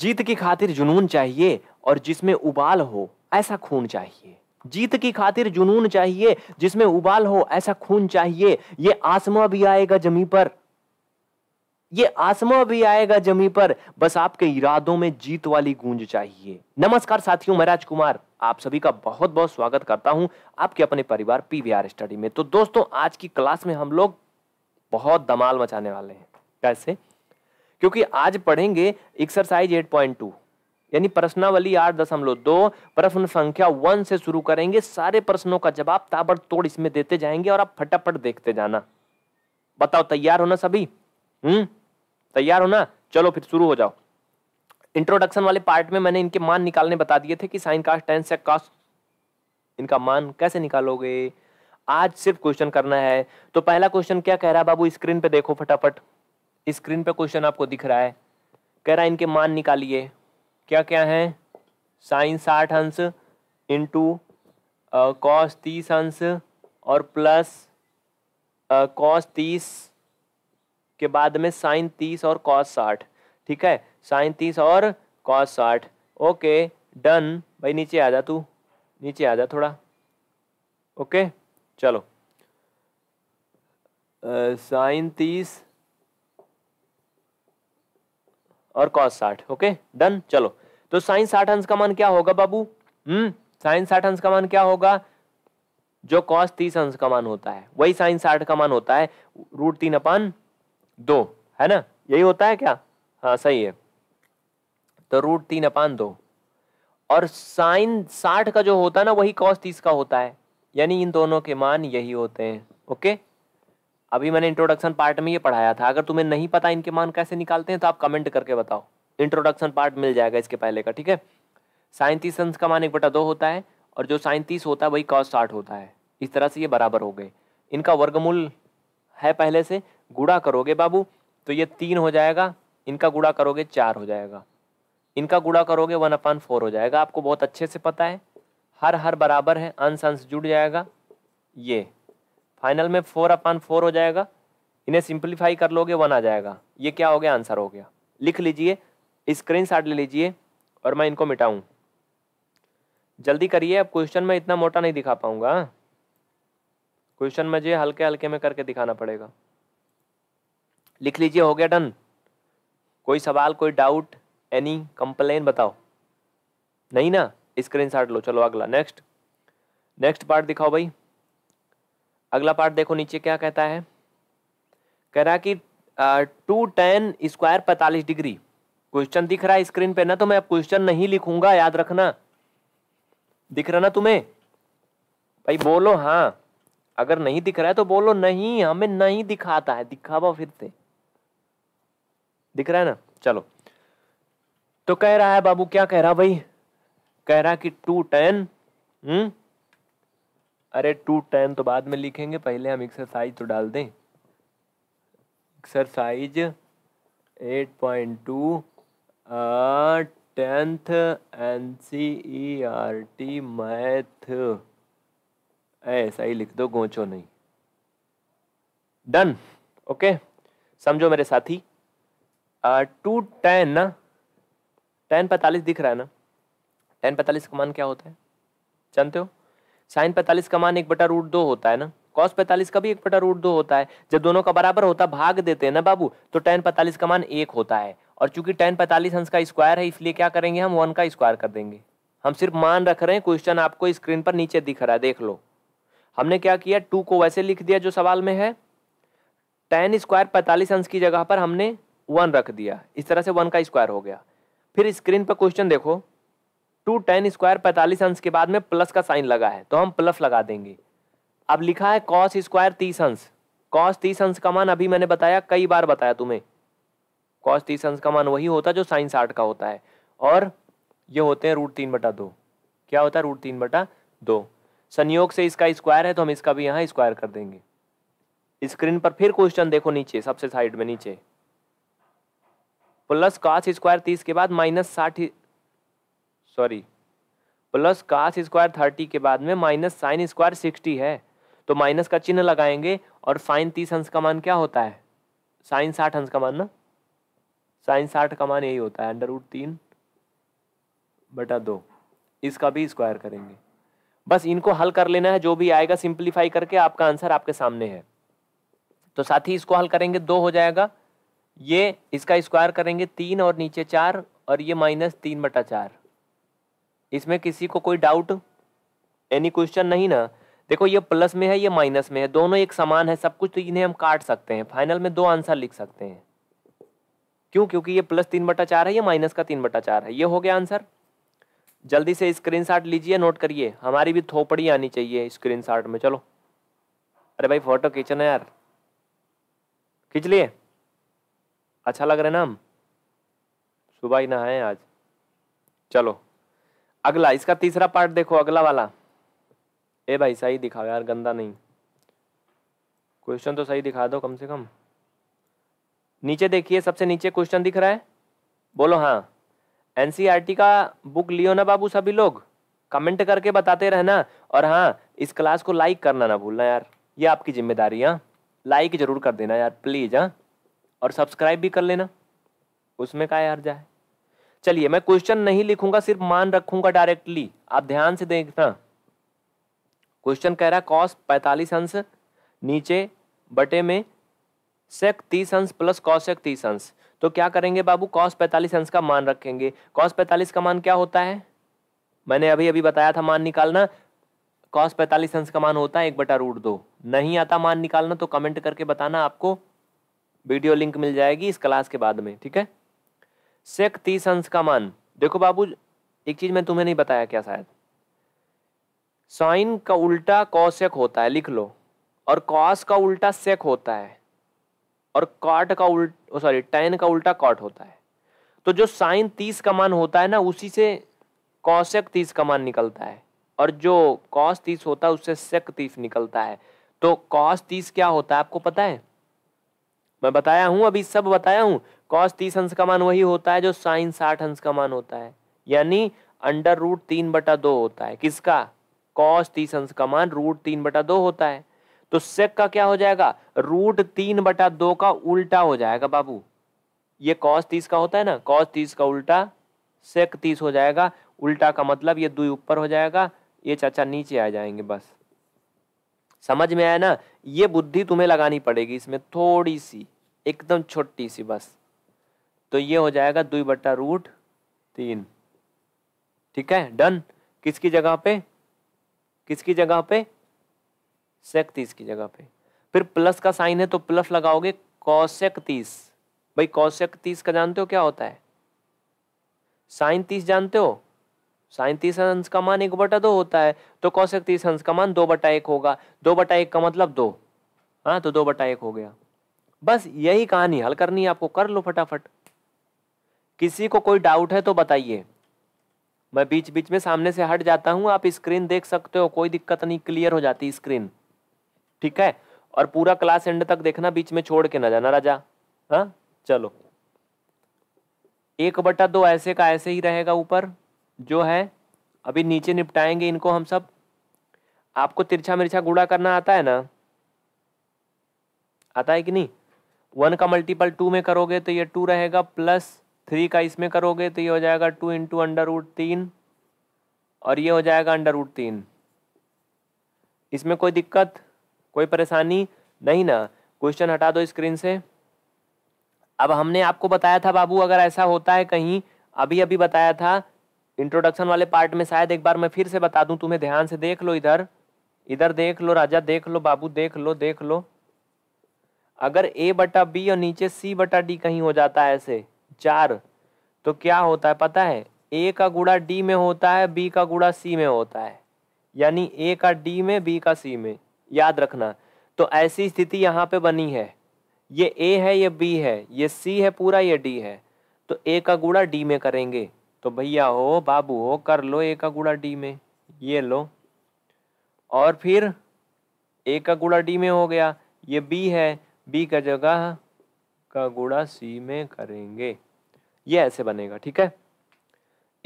जीत की खातिर जुनून चाहिए और जिसमें उबाल हो ऐसा खून चाहिए जीत की खातिर जुनून चाहिए जिसमें उबाल हो ऐसा खून चाहिए ये आसमा भी आएगा जमी पर ये आसमा भी आएगा जमी पर बस आपके इरादों में जीत वाली गूंज चाहिए नमस्कार साथियों मैं राजकुमार आप सभी का बहुत बहुत स्वागत करता हूं आपके अपने परिवार पीवीआर स्टडी में तो दोस्तों आज की क्लास में हम लोग बहुत दमाल मचाने वाले हैं कैसे क्योंकि आज पढ़ेंगे एक्सरसाइज 8.2 यानी प्रश्नावली आठ दशमलव दो प्रश्न संख्या वन से शुरू करेंगे सारे प्रश्नों का जवाब ताबड़तोड़ इसमें देते जाएंगे और आप फटाफट देखते जाना बताओ तैयार होना सभी हम्म तैयार होना चलो फिर शुरू हो जाओ इंट्रोडक्शन वाले पार्ट में मैंने इनके मान निकालने बता दिए थे कि साइन कास्ट टेंस कास्ट इनका मान कैसे निकालोगे आज सिर्फ क्वेश्चन करना है तो पहला क्वेश्चन क्या कह रहा है बाबू स्क्रीन पे देखो फटाफट स्क्रीन पे क्वेश्चन आपको दिख रहा है कह रहा है इनके मान निकालिए क्या क्या है साइन साठ अंश इंटू कॉस तीस अंश और प्लस कॉस तीस के बाद में साइन तीस और कॉस साठ ठीक है साइन तीस और कॉस साठ ओके डन भाई नीचे आ जा तू नीचे आ जा थोड़ा ओके चलो साइन तीस और कॉस साठ ओके डन चलो तो साइन साठ अंश का मान क्या होगा बाबू हम्म साइन साठ अंश का मान क्या होगा जो कॉस तीस अंश का मान होता है वही साइन साठ का मान होता है रूट तीन अपान दो है ना यही होता है क्या हाँ सही है तो रूट तीन अपान दो और साइन साठ का जो होता है ना वही कॉस तीस का होता है यानी इन दोनों के मान यही होते हैं ओके अभी मैंने इंट्रोडक्शन पार्ट में ये पढ़ाया था अगर तुम्हें नहीं पता इनके मान कैसे निकालते हैं तो आप कमेंट करके बताओ इंट्रोडक्शन पार्ट मिल जाएगा इसके पहले का ठीक है साइंतीस अंश का मान एक बटा दो होता है और जो साइंतीस होता है वही कॉस साठ होता है इस तरह से ये बराबर हो गए इनका वर्गमूल है पहले से गुड़ा करोगे बाबू तो ये तीन हो जाएगा इनका गुड़ा करोगे चार हो जाएगा इनका गुड़ा करोगे वन अपान फोर हो जाएगा आपको बहुत अच्छे से पता है हर हर बराबर है अंश अंश जुड़ जाएगा ये फाइनल में फोर अपान फोर हो जाएगा इन्हें सिंप्लीफाई कर लोगे वन आ जाएगा ये क्या हो गया आंसर हो गया लिख लीजिए स्क्रीन शॉट ले लीजिए और मैं इनको मिटाऊँ जल्दी करिए अब क्वेश्चन में इतना मोटा नहीं दिखा पाऊंगा क्वेश्चन मुझे हल्के हल्के में करके दिखाना पड़ेगा लिख लीजिए हो गया डन कोई सवाल कोई डाउट एनी कंप्लेन बताओ नहीं ना स्क्रीन शॉट लो चलो अगला नेक्स्ट नेक्स्ट पार्ट दिखाओ भाई अगला पार्ट देखो नीचे क्या कहता है कह रहा कि टू टेन स्क्वायर पैंतालीस डिग्री क्वेश्चन दिख रहा है स्क्रीन पे ना तो मैं अब क्वेश्चन नहीं लिखूंगा याद रखना दिख रहा ना तुम्हें भाई बोलो हाँ अगर नहीं दिख रहा है तो बोलो नहीं हमें नहीं दिखाता है दिखावा फिर से दिख रहा है ना चलो तो कह रहा है बाबू क्या कह रहा भाई कह रहा कि टू टेन हम्म अरे टू टेन तो बाद में लिखेंगे पहले हम एक्सरसाइज तो डाल दें exercise eight point two tenth N C E R T math ऐसा ही लिख दो गोचो नहीं डन ओके समझो मेरे साथी टू टेन ना टेन पैंतालीस दिख रहा है ना टेन पैंतालीस का मान क्या होता है जानते हो साइन पैंतालीस का मान एक बटा रूट दो होता है ना कॉस पैंतालीस का भी एक बटा रूट दो होता है जब दोनों का बराबर होता भाग देते हैं ना बाबू तो टेन पैंतालीस का मान एक होता है और चूंकि टेन पैंतालीस अंश का स्क्वायर है इसलिए क्या करेंगे हम वन का स्क्वायर कर देंगे हम सिर्फ मान रख रहे हैं क्वेश्चन आपको स्क्रीन पर नीचे दिख रहा है देख लो हमने क्या किया टू को वैसे लिख दिया जो सवाल में है टेन स्क्वायर पैंतालीस अंश की जगह पर हमने वन रख दिया इस तरह से वन का स्क्वायर हो गया फिर स्क्रीन पर क्वेश्चन देखो टू टेन स्क्वायर पैंतालीस अंश के बाद में प्लस का साइन लगा है तो हम प्लस लगा देंगे अब लिखा है कॉस स्क्वायर तीस अंश कॉस तीस अंश का मान अभी मैंने बताया कई बार बताया तुम्हें कॉस तीस अंश का मान वही होता है जो साइन साठ का होता है और ये होते हैं रूट तीन बटा दो क्या होता है रूट तीन बटा दो संयोग से इसका स्क्वायर है तो हम इसका भी यहाँ स्क्वायर कर देंगे स्क्रीन पर फिर क्वेश्चन देखो नीचे सबसे साइड में नीचे प्लस कॉस स्क्वायर तीस के बाद माइनस साठ sorry plus cos square thirty के बाद में माइनस साइन स्क्वायर सिक्सटी है तो माइनस का चिन्ह लगाएंगे और साइन तीस अंश का मान क्या होता है साइन साठ अंश का मान ना साइन साठ का मान यही होता है अंडर रूट तीन बटा दो इसका भी स्क्वायर करेंगे बस इनको हल कर लेना है जो भी आएगा सिंप्लीफाई करके आपका आंसर आपके सामने है तो साथ ही इसको हल करेंगे दो हो जाएगा ये इसका स्क्वायर करेंगे तीन और नीचे चार और ये माइनस तीन बटा चार इसमें किसी को कोई डाउट एनी क्वेश्चन नहीं ना देखो ये प्लस में है ये माइनस में है दोनों एक समान है सब कुछ तो इन्हें हम काट सकते हैं फाइनल में दो आंसर लिख सकते हैं क्यों क्योंकि ये प्लस तीन बटा चार है ये माइनस का तीन बटा चार है ये हो गया आंसर जल्दी से स्क्रीनशॉट लीजिए नोट करिए हमारी भी थोपड़ी आनी चाहिए स्क्रीनशॉट में चलो अरे भाई फोटो खींचना यार खींच लिए अच्छा लग रहा है ना हम सुबह ही नहाए आए आज चलो अगला इसका तीसरा पार्ट देखो अगला वाला ए भाई सही दिखाओ यार गंदा नहीं क्वेश्चन तो सही दिखा दो कम से कम नीचे देखिए सबसे नीचे क्वेश्चन दिख रहा है बोलो हाँ एनसीईआरटी e का बुक लियो ना बाबू सभी लोग कमेंट करके बताते रहना और हाँ इस क्लास को लाइक करना ना भूलना यार ये आपकी जिम्मेदारी है हाँ। लाइक जरूर कर देना यार प्लीज़ हाँ और सब्सक्राइब भी कर लेना उसमें का यार जाए चलिए मैं क्वेश्चन नहीं लिखूंगा सिर्फ मान रखूंगा डायरेक्टली आप ध्यान से देखना क्वेश्चन कह रहा है कॉस पैंतालीस अंश नीचे बटे में सेक तीस अंश प्लस कॉशेक तीस अंश तो क्या करेंगे बाबू कॉस पैंतालीस अंश का मान रखेंगे कॉस पैंतालीस का मान क्या होता है मैंने अभी अभी बताया था मान निकालना कॉस पैंतालीस अंश का मान होता है एक बटा रूट दो नहीं आता मान निकालना तो कमेंट करके बताना आपको वीडियो लिंक मिल जाएगी इस क्लास के बाद में ठीक है सेक तीस अंश का मान देखो बाबू एक चीज मैं तुम्हें नहीं बताया क्या शायद साइन का उल्टा कॉशेक होता है लिख लो और कॉस का उल्टा सेक होता है और कॉट का उल्ट सॉरी टेन का उल्टा कॉट होता है तो जो साइन तीस का मान होता है ना उसी से कॉशेक तीस का मान निकलता है और जो कॉस तीस होता है उससे सेक तीस निकलता है तो कॉस तीस क्या होता है आपको पता है मैं बताया हूं अभी सब बताया हूं कॉस तीस अंश का मान वही होता है जो साइन साठ अंश का मान होता है यानी अंडर रूट तीन बटा दो होता है किसका कॉस तीस अंश का मान रूट तीन बटा दो होता है तो सेक का क्या हो जाएगा रूट तीन बटा दो का उल्टा हो जाएगा बाबू ये कॉस तीस का होता है ना कॉस तीस का उल्टा सेक तीस हो जाएगा उल्टा का मतलब ये दुई ऊपर हो जाएगा ये चाचा नीचे आ जाएंगे बस समझ में आया ना ये बुद्धि तुम्हें लगानी पड़ेगी इसमें थोड़ी सी एकदम छोटी सी बस तो ये हो जाएगा दुई बट्टा रूट तीन ठीक है डन किसकी जगह पे किसकी जगह पे सेक तीस की जगह पे फिर प्लस का साइन है तो प्लस लगाओगे कौशक तीस भाई कौशक तीस का जानते हो क्या होता है साइन तीस जानते हो साइन तीस अंश का मान एक बटा दो होता है तो कौशक तीस अंश का मान दो बटा एक होगा दो बटा एक का मतलब दो हाँ तो दो बटा एक हो गया बस यही कहानी हल करनी है आपको कर लो फटाफट किसी को कोई डाउट है तो बताइए मैं बीच बीच में सामने से हट जाता हूं आप स्क्रीन देख सकते हो कोई दिक्कत नहीं क्लियर हो जाती स्क्रीन ठीक है और पूरा क्लास एंड तक देखना बीच में छोड़ के ना जाना राजा हाँ चलो एक बटा दो ऐसे का ऐसे ही रहेगा ऊपर जो है अभी नीचे निपटाएंगे इनको हम सब आपको तिरछा मिर्छा गुड़ा करना आता है ना आता है कि नहीं वन का मल्टीपल टू में करोगे तो ये टू रहेगा प्लस थ्री का इसमें करोगे तो ये हो जाएगा टू इंटू अंडर रूट तीन और ये हो जाएगा अंडर रूट तीन इसमें कोई दिक्कत कोई परेशानी नहीं ना क्वेश्चन हटा दो स्क्रीन से अब हमने आपको बताया था बाबू अगर ऐसा होता है कहीं अभी अभी बताया था इंट्रोडक्शन वाले पार्ट में शायद एक बार मैं फिर से बता दूं तुम्हें ध्यान से देख लो इधर इधर देख लो राजा देख लो बाबू देख लो देख लो अगर ए बटा बी और नीचे सी बटा डी कहीं हो जाता है ऐसे चार तो क्या होता है पता है ए का गुड़ा डी में होता है बी का गुड़ा सी में होता है यानी ए का डी में बी का सी में याद रखना तो ऐसी स्थिति यहाँ पे बनी है ये ए है ये बी है ये सी है पूरा ये डी है तो ए का गुड़ा डी में करेंगे तो भैया हो बाबू हो कर लो ए का गुड़ा डी में ये लो और फिर ए का गुड़ा डी में हो गया ये बी है बी का जगह का गुड़ा सी में करेंगे ये ऐसे बनेगा ठीक है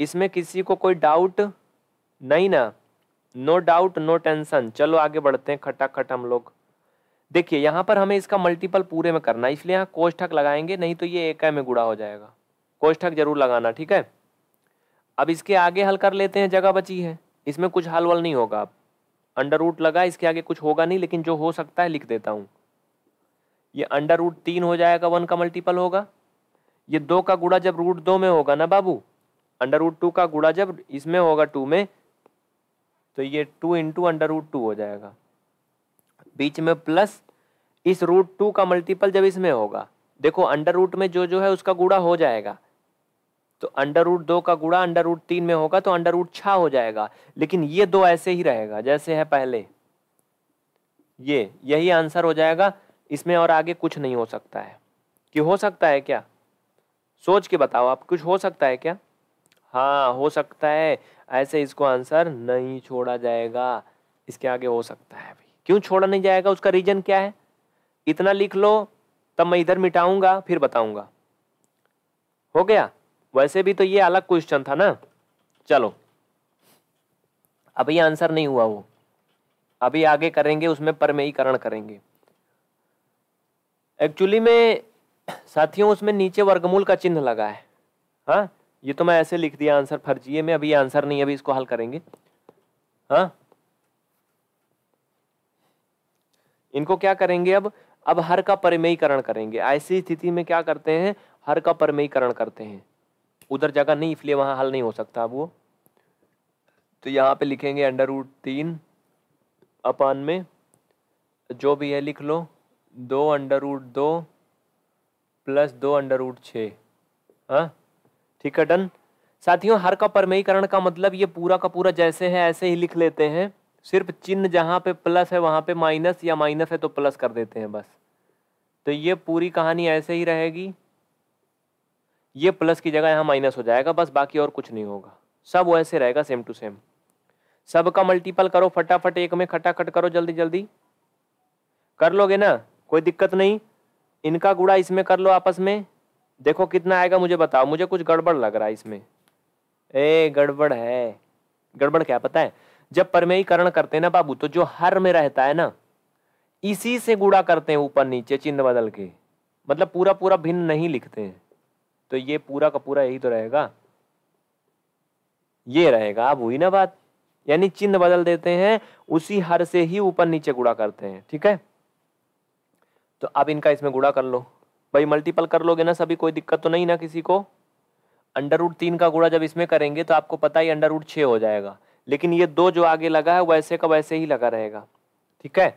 इसमें किसी को कोई डाउट नहीं ना नो डाउट नो टेंशन चलो आगे बढ़ते हैं खटाखट हम लोग देखिए यहाँ पर हमें इसका मल्टीपल पूरे में करना है इसलिए यहाँ कोष्ठक लगाएंगे नहीं तो ये एक में गुड़ा हो जाएगा कोष्ठक जरूर लगाना ठीक है अब इसके आगे हल कर लेते हैं जगह बची है इसमें कुछ हल वल नहीं होगा अब अंडर रूट लगा इसके आगे कुछ होगा नहीं लेकिन जो हो सकता है लिख देता हूँ ये अंडर रूट तीन हो जाएगा वन का मल्टीपल होगा ये दो का गुड़ा जब रूट दो में होगा ना बाबू अंडर रूट टू का गुड़ा जब इसमें होगा टू में तो ये two into under root two हो जाएगा बीच में प्लस इस रूट टू का मल्टीपल जब इसमें होगा देखो अंडर रूट में जो जो है उसका गुड़ा हो जाएगा तो अंडर रूट दो का गुड़ा अंडर रूट तीन में होगा तो अंडर रूट छा हो जाएगा लेकिन ये दो ऐसे ही रहेगा जैसे है पहले ये यही आंसर हो जाएगा इसमें और आगे कुछ नहीं हो सकता है कि हो सकता है क्या सोच के बताओ आप कुछ हो सकता है क्या हाँ हो सकता है ऐसे इसको आंसर नहीं छोड़ा जाएगा इसके आगे हो सकता है भाई क्यों छोड़ा नहीं जाएगा उसका रीजन क्या है इतना लिख लो तब मैं इधर मिटाऊंगा फिर बताऊंगा हो गया वैसे भी तो ये अलग क्वेश्चन था ना चलो अभी आंसर नहीं हुआ वो अभी आगे करेंगे उसमें परमेयीकरण करेंगे एक्चुअली में साथियों उसमें नीचे वर्गमूल का चिन्ह लगा है हाँ ये तो मैं ऐसे लिख दिया आंसर है में अभी आंसर नहीं अभी इसको हल करेंगे हाँ इनको क्या करेंगे अब अब हर का परिमयीकरण करेंगे ऐसी स्थिति में क्या करते हैं हर का परिमयीकरण करते हैं उधर जगह नहीं इसलिए वहाँ हल नहीं हो सकता अब वो तो यहाँ पे लिखेंगे अंडर रूट तीन अपान में जो भी है लिख लो दो अंडर रूट दो प्लस दो अंडर रूट छ ठीक है डन साथियों हर का परमयीकरण का मतलब ये पूरा का पूरा जैसे है ऐसे ही लिख लेते हैं सिर्फ चिन्ह जहाँ पे प्लस है वहाँ पे माइनस या माइनस है तो प्लस कर देते हैं बस तो ये पूरी कहानी ऐसे ही रहेगी ये प्लस की जगह यहाँ माइनस हो जाएगा बस बाकी और कुछ नहीं होगा सब वैसे रहेगा सेम टू सेम सब का मल्टीपल करो फटाफट एक में खटाखट करो जल्दी जल्दी कर लोगे ना कोई दिक्कत नहीं इनका गुड़ा इसमें कर लो आपस में देखो कितना आएगा मुझे बताओ मुझे कुछ गड़बड़ लग रहा है इसमें ए गड़बड़ है गड़बड़ क्या पता है जब परमेयीकरण करते हैं ना बाबू तो जो हर में रहता है ना इसी से गुड़ा करते हैं ऊपर नीचे चिन्ह बदल के मतलब पूरा पूरा भिन्न नहीं लिखते हैं तो ये पूरा का पूरा यही तो रहेगा ये रहेगा अब हुई ना बात यानी चिन्ह बदल देते हैं उसी हर से ही ऊपर नीचे गुड़ा करते हैं ठीक है तो अब इनका इसमें गुड़ा कर लो भाई मल्टीपल कर लोगे ना सभी कोई दिक्कत तो नहीं ना किसी को अंडर रूट तीन का गुड़ा जब इसमें करेंगे तो आपको पता ही अंडर रूट छः हो जाएगा लेकिन ये दो जो आगे लगा है वैसे का वैसे ही लगा रहेगा ठीक है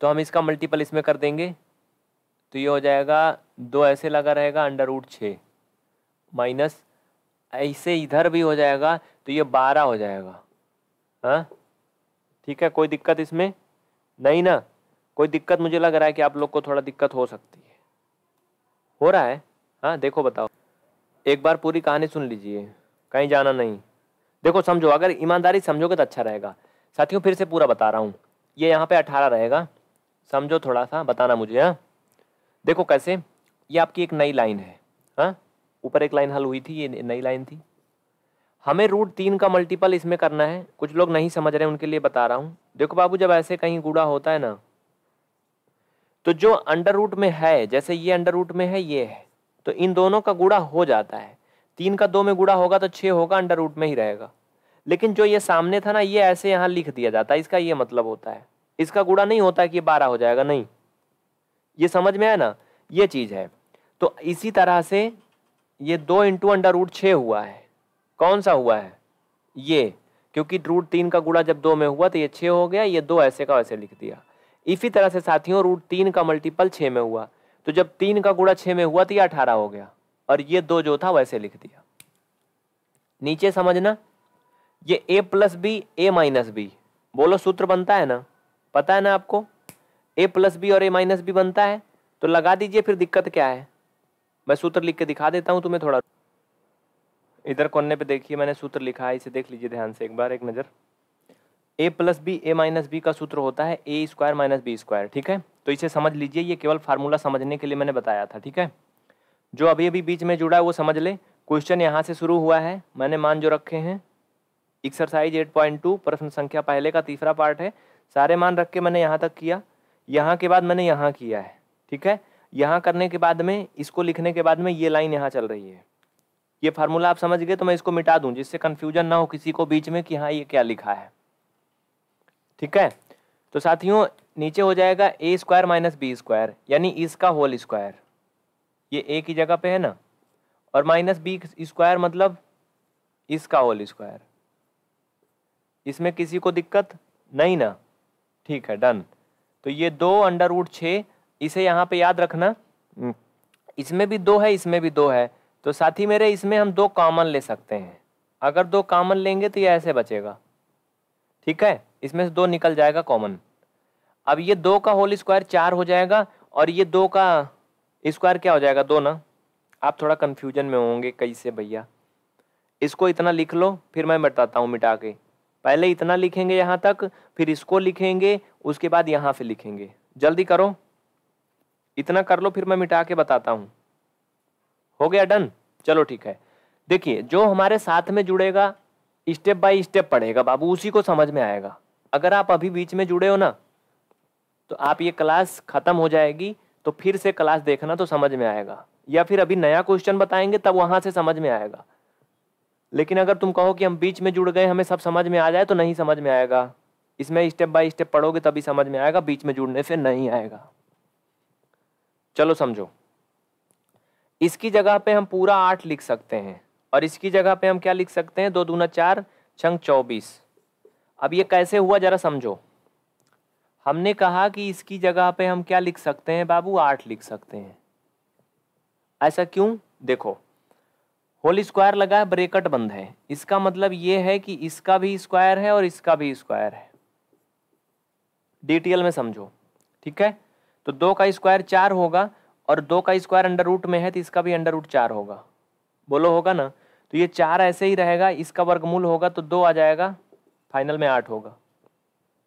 तो हम इसका मल्टीपल इसमें कर देंगे तो ये हो जाएगा दो ऐसे लगा रहेगा अंडर रूट छः माइनस ऐसे इधर भी हो जाएगा तो ये बारह हो जाएगा हाँ ठीक है कोई दिक्कत इसमें नहीं ना कोई दिक्कत मुझे लग रहा है कि आप लोग को थोड़ा दिक्कत हो सकती है हो रहा है हाँ देखो बताओ एक बार पूरी कहानी सुन लीजिए कहीं जाना नहीं देखो समझो अगर ईमानदारी समझोगे तो अच्छा रहेगा साथियों फिर से पूरा बता रहा हूँ ये यहाँ पे अठारह रहेगा समझो थोड़ा सा बताना मुझे हाँ देखो कैसे ये आपकी एक नई लाइन है हाँ ऊपर एक लाइन हल हुई थी ये नई लाइन थी हमें रूट तीन का मल्टीपल इसमें करना है कुछ लोग नहीं समझ रहे उनके लिए बता रहा हूँ देखो बाबू जब ऐसे कहीं गुड़ा होता है ना तो जो अंडर रूट में है जैसे ये अंडर रूट में है ये है तो इन दोनों का गुड़ा हो जाता है तीन का दो में गुड़ा होगा तो छः होगा अंडर रूट में ही रहेगा लेकिन जो ये सामने था ना ये ऐसे यहाँ लिख दिया जाता है इसका ये मतलब होता है इसका गुड़ा नहीं होता कि बारह हो जाएगा नहीं ये समझ में आया ना ये चीज़ है तो इसी तरह से ये दो इंटू अंडर रूट छः हुआ है कौन सा हुआ है ये क्योंकि रूट तीन का गुड़ा जब दो में हुआ तो ये छः हो गया ये दो ऐसे का वैसे लिख दिया इसी तरह से साथियों रूट तीन का मल्टीपल छः में हुआ तो जब तीन का गुड़ा छः में हुआ तो ये अठारह हो गया और ये दो जो था वैसे लिख दिया नीचे समझना ये A plus B A minus B बोलो सूत्र बनता है ना पता है ना आपको ए प्लस बी और ए माइनस बी बनता है तो लगा दीजिए फिर दिक्कत क्या है मैं सूत्र लिख के दिखा देता हूँ तुम्हें थोड़ा इधर कोने पे देखिए मैंने सूत्र लिखा है इसे देख लीजिए ध्यान से एक बार एक नज़र A plus B A minus B का सूत्र होता है A square minus B square ठीक है तो इसे समझ लीजिए ये केवल फार्मूला समझने के लिए मैंने बताया था ठीक है जो अभी अभी बीच में जुड़ा है वो समझ ले क्वेश्चन यहाँ से शुरू हुआ है मैंने मान जो रखे हैं एक्सरसाइज एट पॉइंट टू प्रश्न संख्या पहले का तीसरा पार्ट है सारे मान रख के मैंने यहाँ तक किया यहाँ के बाद मैंने यहाँ किया है ठीक है यहाँ करने के बाद में इसको लिखने के बाद में ये लाइन यहाँ चल रही है ये फार्मूला आप समझ गए तो मैं इसको मिटा दूँ जिससे कन्फ्यूजन ना हो किसी को बीच में कि हाँ ये क्या लिखा है ठीक है तो साथियों नीचे हो जाएगा A square minus B square यानी इसका होल स्क्वायर ये ए की जगह पे है ना और माइनस बी स्क्वायर मतलब इसका होल स्क्वायर इसमें किसी को दिक्कत नहीं ना ठीक है डन तो ये दो अंडर वुड छः इसे यहाँ पे याद रखना हम्म, इसमें भी दो है इसमें भी दो है तो साथ ही मेरे इसमें हम दो कॉमन ले सकते हैं अगर दो कॉमन लेंगे तो ये ऐसे बचेगा ठीक है इसमें से दो निकल जाएगा कॉमन अब ये दो का होल स्क्वायर चार हो जाएगा और ये दो का स्क्वायर क्या हो जाएगा दो ना आप थोड़ा कन्फ्यूजन में होंगे कैसे भैया इसको इतना लिख लो फिर मैं बताता हूँ मिटा के पहले इतना लिखेंगे यहाँ तक फिर इसको लिखेंगे उसके बाद यहाँ से लिखेंगे जल्दी करो इतना कर लो फिर मैं मिटा के बताता हूँ हो गया डन चलो ठीक है देखिए जो हमारे साथ में जुड़ेगा स्टेप बाय स्टेप पढ़ेगा बाबू उसी को समझ में आएगा अगर आप अभी बीच में जुड़े हो ना तो आप ये क्लास ख़त्म हो जाएगी तो फिर से क्लास देखना तो समझ में आएगा या फिर अभी नया क्वेश्चन बताएंगे तब वहां से समझ में आएगा लेकिन अगर तुम कहो कि हम बीच में जुड़ गए हमें सब समझ में आ जाए तो नहीं समझ में आएगा इसमें स्टेप बाय स्टेप पढ़ोगे तभी समझ में आएगा बीच में जुड़ने से नहीं आएगा चलो समझो इसकी जगह पे हम पूरा आठ लिख सकते हैं और इसकी जगह पे हम क्या लिख सकते हैं दो दूना चार छंग चौबीस अब ये कैसे हुआ ज़रा समझो हमने कहा कि इसकी जगह पे हम क्या लिख सकते हैं बाबू आठ लिख सकते हैं ऐसा क्यों देखो होल स्क्वायर लगा है ब्रेकट बंद है इसका मतलब ये है कि इसका भी स्क्वायर है और इसका भी स्क्वायर है डिटेल में समझो ठीक है तो दो का स्क्वायर चार होगा और दो का स्क्वायर अंडर रूट में है तो इसका भी अंडर रूट चार होगा बोलो होगा ना तो ये चार ऐसे ही रहेगा इसका वर्गमूल होगा तो दो आ जाएगा फाइनल में आठ होगा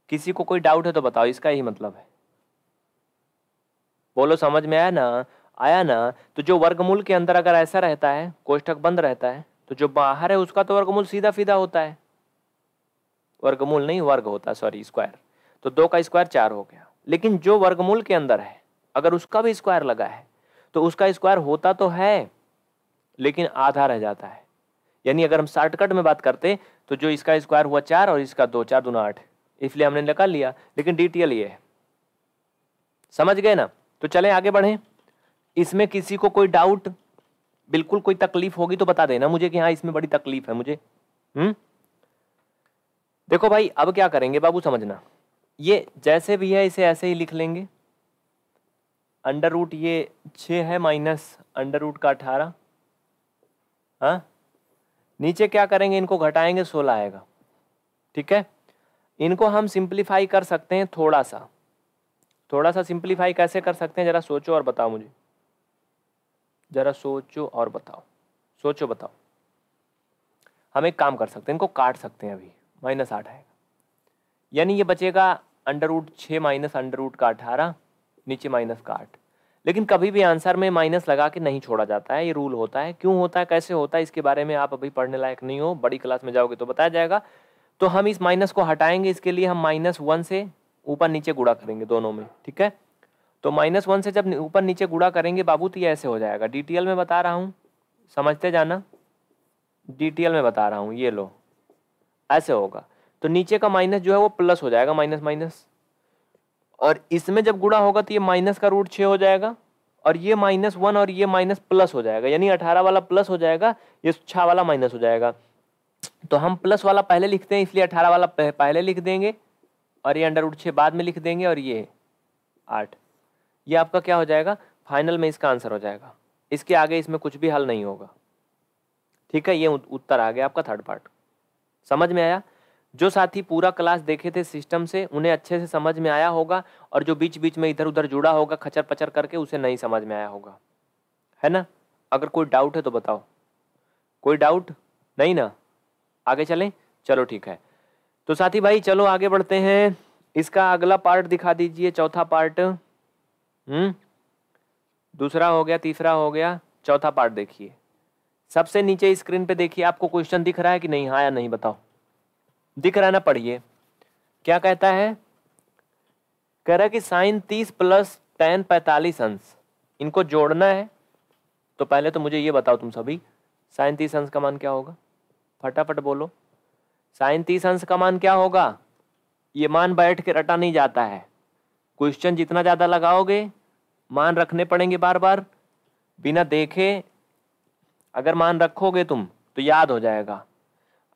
किसी को कोई डाउट है तो बताओ इसका ही मतलब है बोलो समझ में आया ना आया ना तो जो वर्गमूल के अंदर अगर ऐसा रहता है कोष्ठक बंद रहता है तो जो बाहर है उसका तो वर्गमूल सीधा फीधा होता है वर्गमूल नहीं वर्ग होता सॉरी स्क्वायर तो दो का स्क्वायर चार हो गया लेकिन जो वर्गमूल के अंदर है अगर उसका भी स्क्वायर लगा है तो उसका स्क्वायर होता तो है लेकिन आधा रह जाता है यानी अगर हम शॉर्टकट में बात करते तो जो इसका स्क्वायर हुआ चार और इसका दो चार दोनों आठ इसलिए हमने निकाल लिया लेकिन डिटेल ये है समझ गए ना तो चले आगे बढ़ें इसमें किसी को कोई डाउट बिल्कुल कोई तकलीफ होगी तो बता देना मुझे कि हाँ इसमें बड़ी तकलीफ है मुझे हम्म देखो भाई अब क्या करेंगे बाबू समझना ये जैसे भी है इसे ऐसे ही लिख लेंगे अंडर रूट ये छ है माइनस अंडर रूट का अठारह हा? नीचे क्या करेंगे इनको घटाएंगे सोलह आएगा ठीक है इनको हम सिंप्लीफाई कर सकते हैं थोड़ा सा थोड़ा सा सिंप्लीफाई कैसे कर सकते हैं ज़रा सोचो और बताओ मुझे ज़रा सोचो और बताओ सोचो बताओ हम एक काम कर सकते हैं इनको काट सकते हैं अभी माइनस आठ आएगा यानी ये बचेगा अंडर रूट छः माइनस अंडर रूट का अठारह नीचे माइनस का आठ लेकिन कभी भी आंसर में माइनस लगा के नहीं छोड़ा जाता है ये रूल होता है क्यों होता है कैसे होता है इसके बारे में आप अभी पढ़ने लायक नहीं हो बड़ी क्लास में जाओगे तो बताया जाएगा तो हम इस माइनस को हटाएंगे इसके लिए हम माइनस वन से ऊपर नीचे गुड़ा करेंगे दोनों में ठीक है तो माइनस वन से जब ऊपर नीचे गुड़ा करेंगे बाबू तो ये ऐसे हो जाएगा डी में बता रहा हूँ समझते जाना डी में बता रहा हूँ ये लो ऐसे होगा तो नीचे का माइनस जो है वो प्लस हो जाएगा माइनस माइनस और इसमें जब गुणा होगा तो ये माइनस का रूट छः हो जाएगा और ये माइनस वन और ये माइनस प्लस हो जाएगा यानी अठारह वाला प्लस हो जाएगा ये छः वाला माइनस हो जाएगा तो हम प्लस वाला पहले लिखते हैं इसलिए अठारह वाला पहले लिख देंगे और ये अंडर रूट छः बाद में लिख देंगे और ये आठ ये आपका क्या हो जाएगा फाइनल में इसका आंसर हो जाएगा इसके आगे इसमें कुछ भी हल नहीं होगा ठीक है ये उत्तर आ गया आपका थर्ड पार्ट समझ में आया जो साथी पूरा क्लास देखे थे सिस्टम से उन्हें अच्छे से समझ में आया होगा और जो बीच बीच में इधर उधर जुड़ा होगा खचर पचर करके उसे नहीं समझ में आया होगा है ना अगर कोई डाउट है तो बताओ कोई डाउट नहीं ना आगे चलें चलो ठीक है तो साथी भाई चलो आगे बढ़ते हैं इसका अगला पार्ट दिखा दीजिए चौथा पार्ट हम्म दूसरा हो गया तीसरा हो गया चौथा पार्ट देखिए सबसे नीचे स्क्रीन पे देखिए आपको क्वेश्चन दिख रहा है कि नहीं हाँ या नहीं बताओ दिख रहा ना पढ़िए क्या कहता है कह रहा कि साइन तीस प्लस टेन पैंतालीस अंश इनको जोड़ना है तो पहले तो मुझे ये बताओ तुम सभी साइन तीस अंश का मान क्या होगा फटाफट बोलो साइन तीस अंश का मान क्या होगा ये मान बैठ के रटा नहीं जाता है क्वेश्चन जितना ज़्यादा लगाओगे मान रखने पड़ेंगे बार बार बिना देखे अगर मान रखोगे तुम तो याद हो जाएगा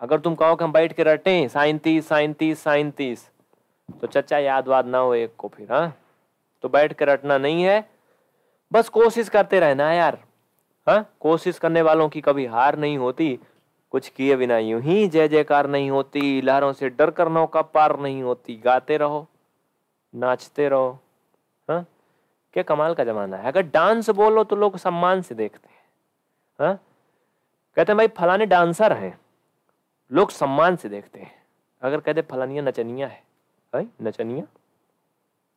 अगर तुम कहो कि हम बैठ के रटे हैं साइन तीस साइन तीस साइन तीस तो चचा याद वाद ना हो एक को फिर हाँ तो बैठ के रटना नहीं है बस कोशिश करते रहना यार हाँ कोशिश करने वालों की कभी हार नहीं होती कुछ किए बिना यूं ही जय जयकार नहीं होती लहरों से डर कर नौका पार नहीं होती गाते रहो नाचते रहो हाँ क्या कमाल का ज़माना है अगर डांस बोलो तो लोग सम्मान से देखते हैं हाँ कहते हैं भाई फलाने डांसर हैं लोग सम्मान से देखते हैं अगर कहते फलानिया नचनिया है भाई नचनिया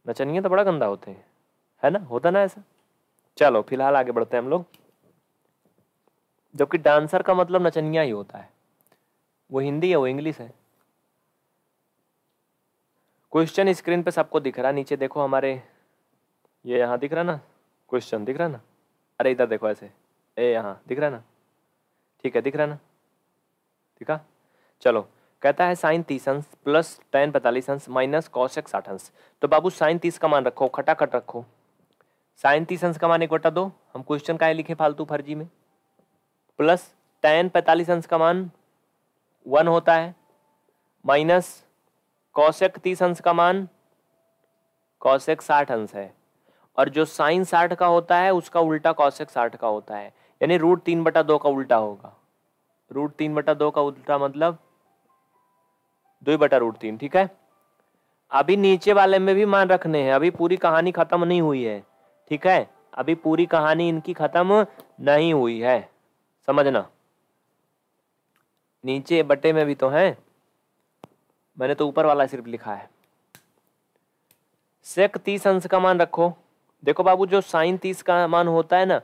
नचनिया तो बड़ा गंदा होते हैं है ना होता ना ऐसा चलो फिलहाल आगे बढ़ते हैं हम लोग जबकि डांसर का मतलब नचनिया ही होता है वो हिंदी है वो इंग्लिश है क्वेश्चन स्क्रीन पे सबको दिख रहा नीचे देखो हमारे ये यहाँ दिख रहा ना क्वेश्चन दिख रहा ना अरे इधर देखो ऐसे ए यहाँ दिख रहा ना ठीक है दिख रहा ना ठीक है चलो कहता है साइन तीस अंश प्लस टेन पैंतालीस अंश माइनस कौशक साठ अंश तो बाबू साइन तीस का मान रखो खटाखट रखो साइन तीस अंश का मान एक बटा दो हम क्वेश्चन का लिखे फालतू फर्जी में प्लस टेन पैंतालीस अंश का मान वन होता है माइनस कौशक तीस अंश का मान कौशक साठ अंश है और जो साइन साठ का होता है उसका उल्टा कौशक साठ का होता है यानी रूट तीन बटा दो का उल्टा होगा रूट तीन बटा दो का उल्टा मतलब दो बटा रूट तीन ठीक है अभी नीचे वाले में भी मान रखने हैं अभी पूरी कहानी खत्म नहीं हुई है ठीक है अभी पूरी कहानी इनकी खत्म नहीं हुई है समझना नीचे बटे में भी तो है मैंने तो ऊपर वाला सिर्फ लिखा है सेक तीस अंश का मान रखो देखो बाबू जो साइन तीस का मान होता है ना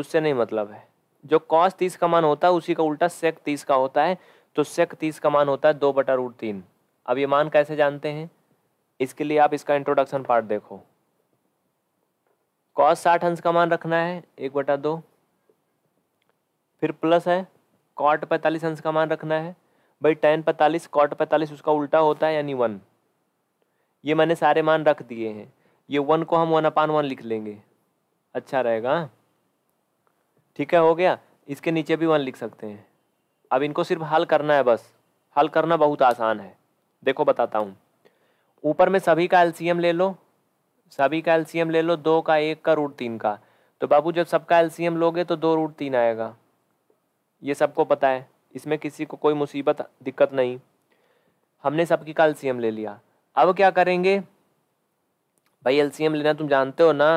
उससे नहीं मतलब है जो कॉस तीस का मान होता है उसी का उल्टा सेक तीस का होता है तो सेक तीस का मान होता है दो बटा रूट तीन अब ये मान कैसे जानते हैं इसके लिए आप इसका इंट्रोडक्शन पार्ट देखो कॉस साठ अंश का मान रखना है एक बटा दो फिर प्लस है कॉट पैंतालीस अंश का मान रखना है भाई टेन पैंतालीस कॉट पैंतालीस उसका उल्टा होता है यानी वन ये मैंने सारे मान रख दिए हैं ये वन को हम वन अपान वन लिख लेंगे अच्छा रहेगा हाँ? ठीक है हो गया इसके नीचे भी वन लिख सकते हैं अब इनको सिर्फ हल करना है बस हल करना बहुत आसान है देखो बताता हूँ ऊपर में सभी का एल्सीयम ले लो सभी का एल्सीयम ले लो दो का एक का रूट तीन का तो बाबू जब सबका एल्सीयम लोगे तो दो रूट तीन आएगा ये सबको पता है इसमें किसी को कोई मुसीबत दिक्कत नहीं हमने सबकी का एल्सीयम ले लिया अब क्या करेंगे भाई एल्सीयम लेना तुम जानते हो ना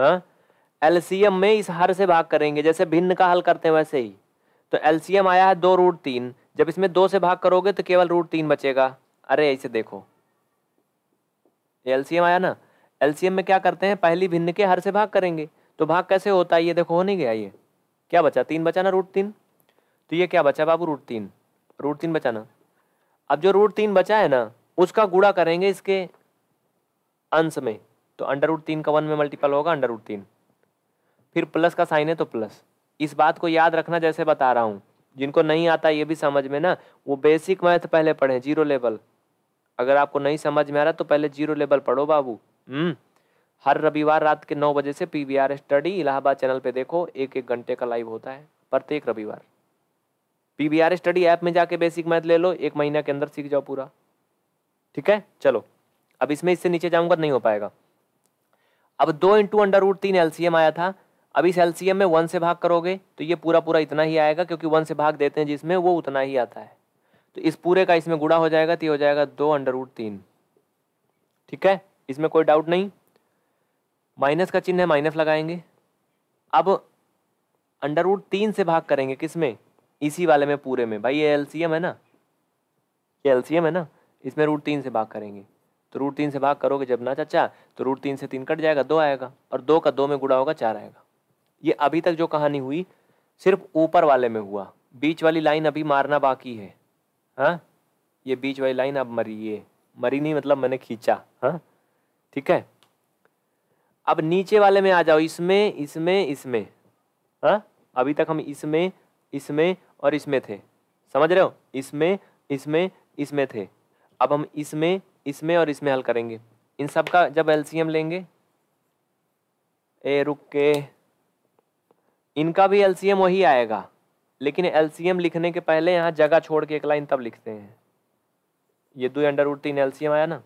हाँ एल्सीयम में इस हर से भाग करेंगे जैसे भिन्न का हल करते हैं वैसे ही तो एलसीएम आया है दो रूट तीन जब इसमें दो से भाग करोगे तो केवल रूट तीन बचेगा अरे ऐसे देखो एलसीएम आया ना एलसीएम में क्या करते हैं पहली भिन्न के हर से भाग करेंगे तो भाग कैसे होता है ये देखो हो नहीं गया ये क्या बचा तीन बचा ना रूट तीन तो ये क्या बचा बाबू रूट तीन रूट तीन बचा ना अब जो रूट तीन बचा है ना उसका गुड़ा करेंगे इसके अंश में तो अंडर रूट तीन का वन में मल्टीपल होगा अंडर रूट तीन फिर प्लस का साइन है तो प्लस इस बात को याद रखना जैसे बता रहा हूँ जिनको नहीं आता ये भी समझ में ना वो बेसिक मैथ पहले पढ़े जीरो लेवल अगर आपको नहीं समझ में आ रहा तो पहले जीरो लेवल पढ़ो बाबू हम्म। हर रविवार रात के नौ बजे से P V R study Allahabad channel पे देखो एक एक घंटे का लाइव होता है प्रत्येक रविवार P V R study app में जाके बेसिक मैथ ले लो एक महीना के अंदर सीख जाओ पूरा ठीक है चलो अब इसमें इससे नीचे जाऊंगा नहीं हो पाएगा अब दो इंटू अंडर रूट तीन एलसीएम आया था अब इस में वन से भाग करोगे तो ये पूरा पूरा इतना ही आएगा क्योंकि वन से भाग देते हैं जिसमें वो उतना ही आता है तो इस पूरे का इसमें गुड़ा हो जाएगा तो ये हो जाएगा दो अंडर रूट तीन ठीक है इसमें कोई डाउट नहीं माइनस का चिन्ह है माइनस लगाएंगे अब अंडर रूट तीन से भाग करेंगे किस में इसी वाले में पूरे में भाई ये एल है ना ये एल है ना इसमें रूट तीन से भाग करेंगे तो रूट तीन से भाग करोगे जब ना चाचा तो रूट तीन से तीन कट जाएगा दो आएगा और दो का दो में गुड़ा होगा चार आएगा ये अभी तक जो कहानी हुई सिर्फ ऊपर वाले में हुआ बीच वाली लाइन अभी मारना बाकी है हाँ ये बीच वाली लाइन अब मरी है मरी नहीं मतलब मैंने खींचा हाँ ठीक है अब नीचे वाले में आ जाओ इसमें इसमें इसमें हाँ अभी तक हम इसमें इसमें और इसमें थे समझ रहे हो इसमें इसमें इसमें थे अब हम इसमें इसमें और इसमें हल करेंगे इन सब का जब एलसीएम लेंगे ए रुक के इनका भी एल वही आएगा लेकिन एल लिखने के पहले यहाँ जगह छोड़ के एक लाइन तब लिखते हैं ये दो अंडर रूट तीन एल आया ना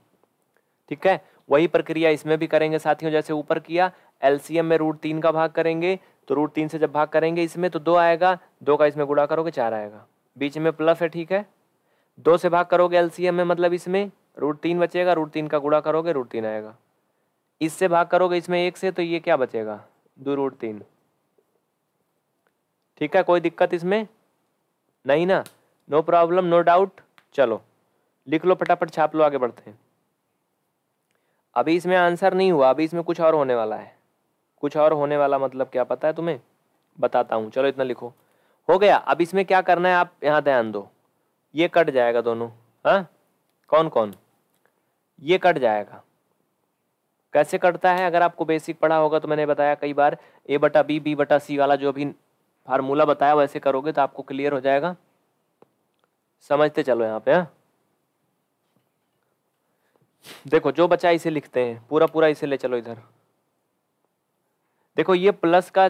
ठीक है वही प्रक्रिया इसमें भी करेंगे साथियों जैसे ऊपर किया एल में रूट तीन का भाग करेंगे तो रूट तीन से जब भाग करेंगे इसमें तो दो आएगा दो का इसमें गुड़ा करोगे चार आएगा बीच में प्लस है ठीक है दो से भाग करोगे एल में मतलब इसमें रूट तीन बचेगा रूट तीन का गुड़ा करोगे रूट तीन आएगा इससे भाग करोगे इसमें एक से तो ये क्या बचेगा दो रूट तीन ठीक है कोई दिक्कत इसमें नहीं ना नो प्रॉब्लम नो डाउट चलो लिख लो फटाफट छाप लो आगे बढ़ते हैं अभी इसमें आंसर नहीं हुआ अभी इसमें कुछ और होने वाला है कुछ और होने वाला मतलब क्या पता है तुम्हें बताता हूँ चलो इतना लिखो हो गया अब इसमें क्या करना है आप यहाँ ध्यान दो ये कट जाएगा दोनों हाँ कौन कौन ये कट जाएगा कैसे कटता है अगर आपको बेसिक पढ़ा होगा तो मैंने बताया कई बार ए बटा बी बी बटा सी वाला जो भी फार्मूला बताया वैसे करोगे तो आपको क्लियर हो जाएगा समझते चलो यहाँ पे हा? देखो जो बचा इसे लिखते हैं पूरा पूरा इसे ले चलो इधर देखो ये प्लस का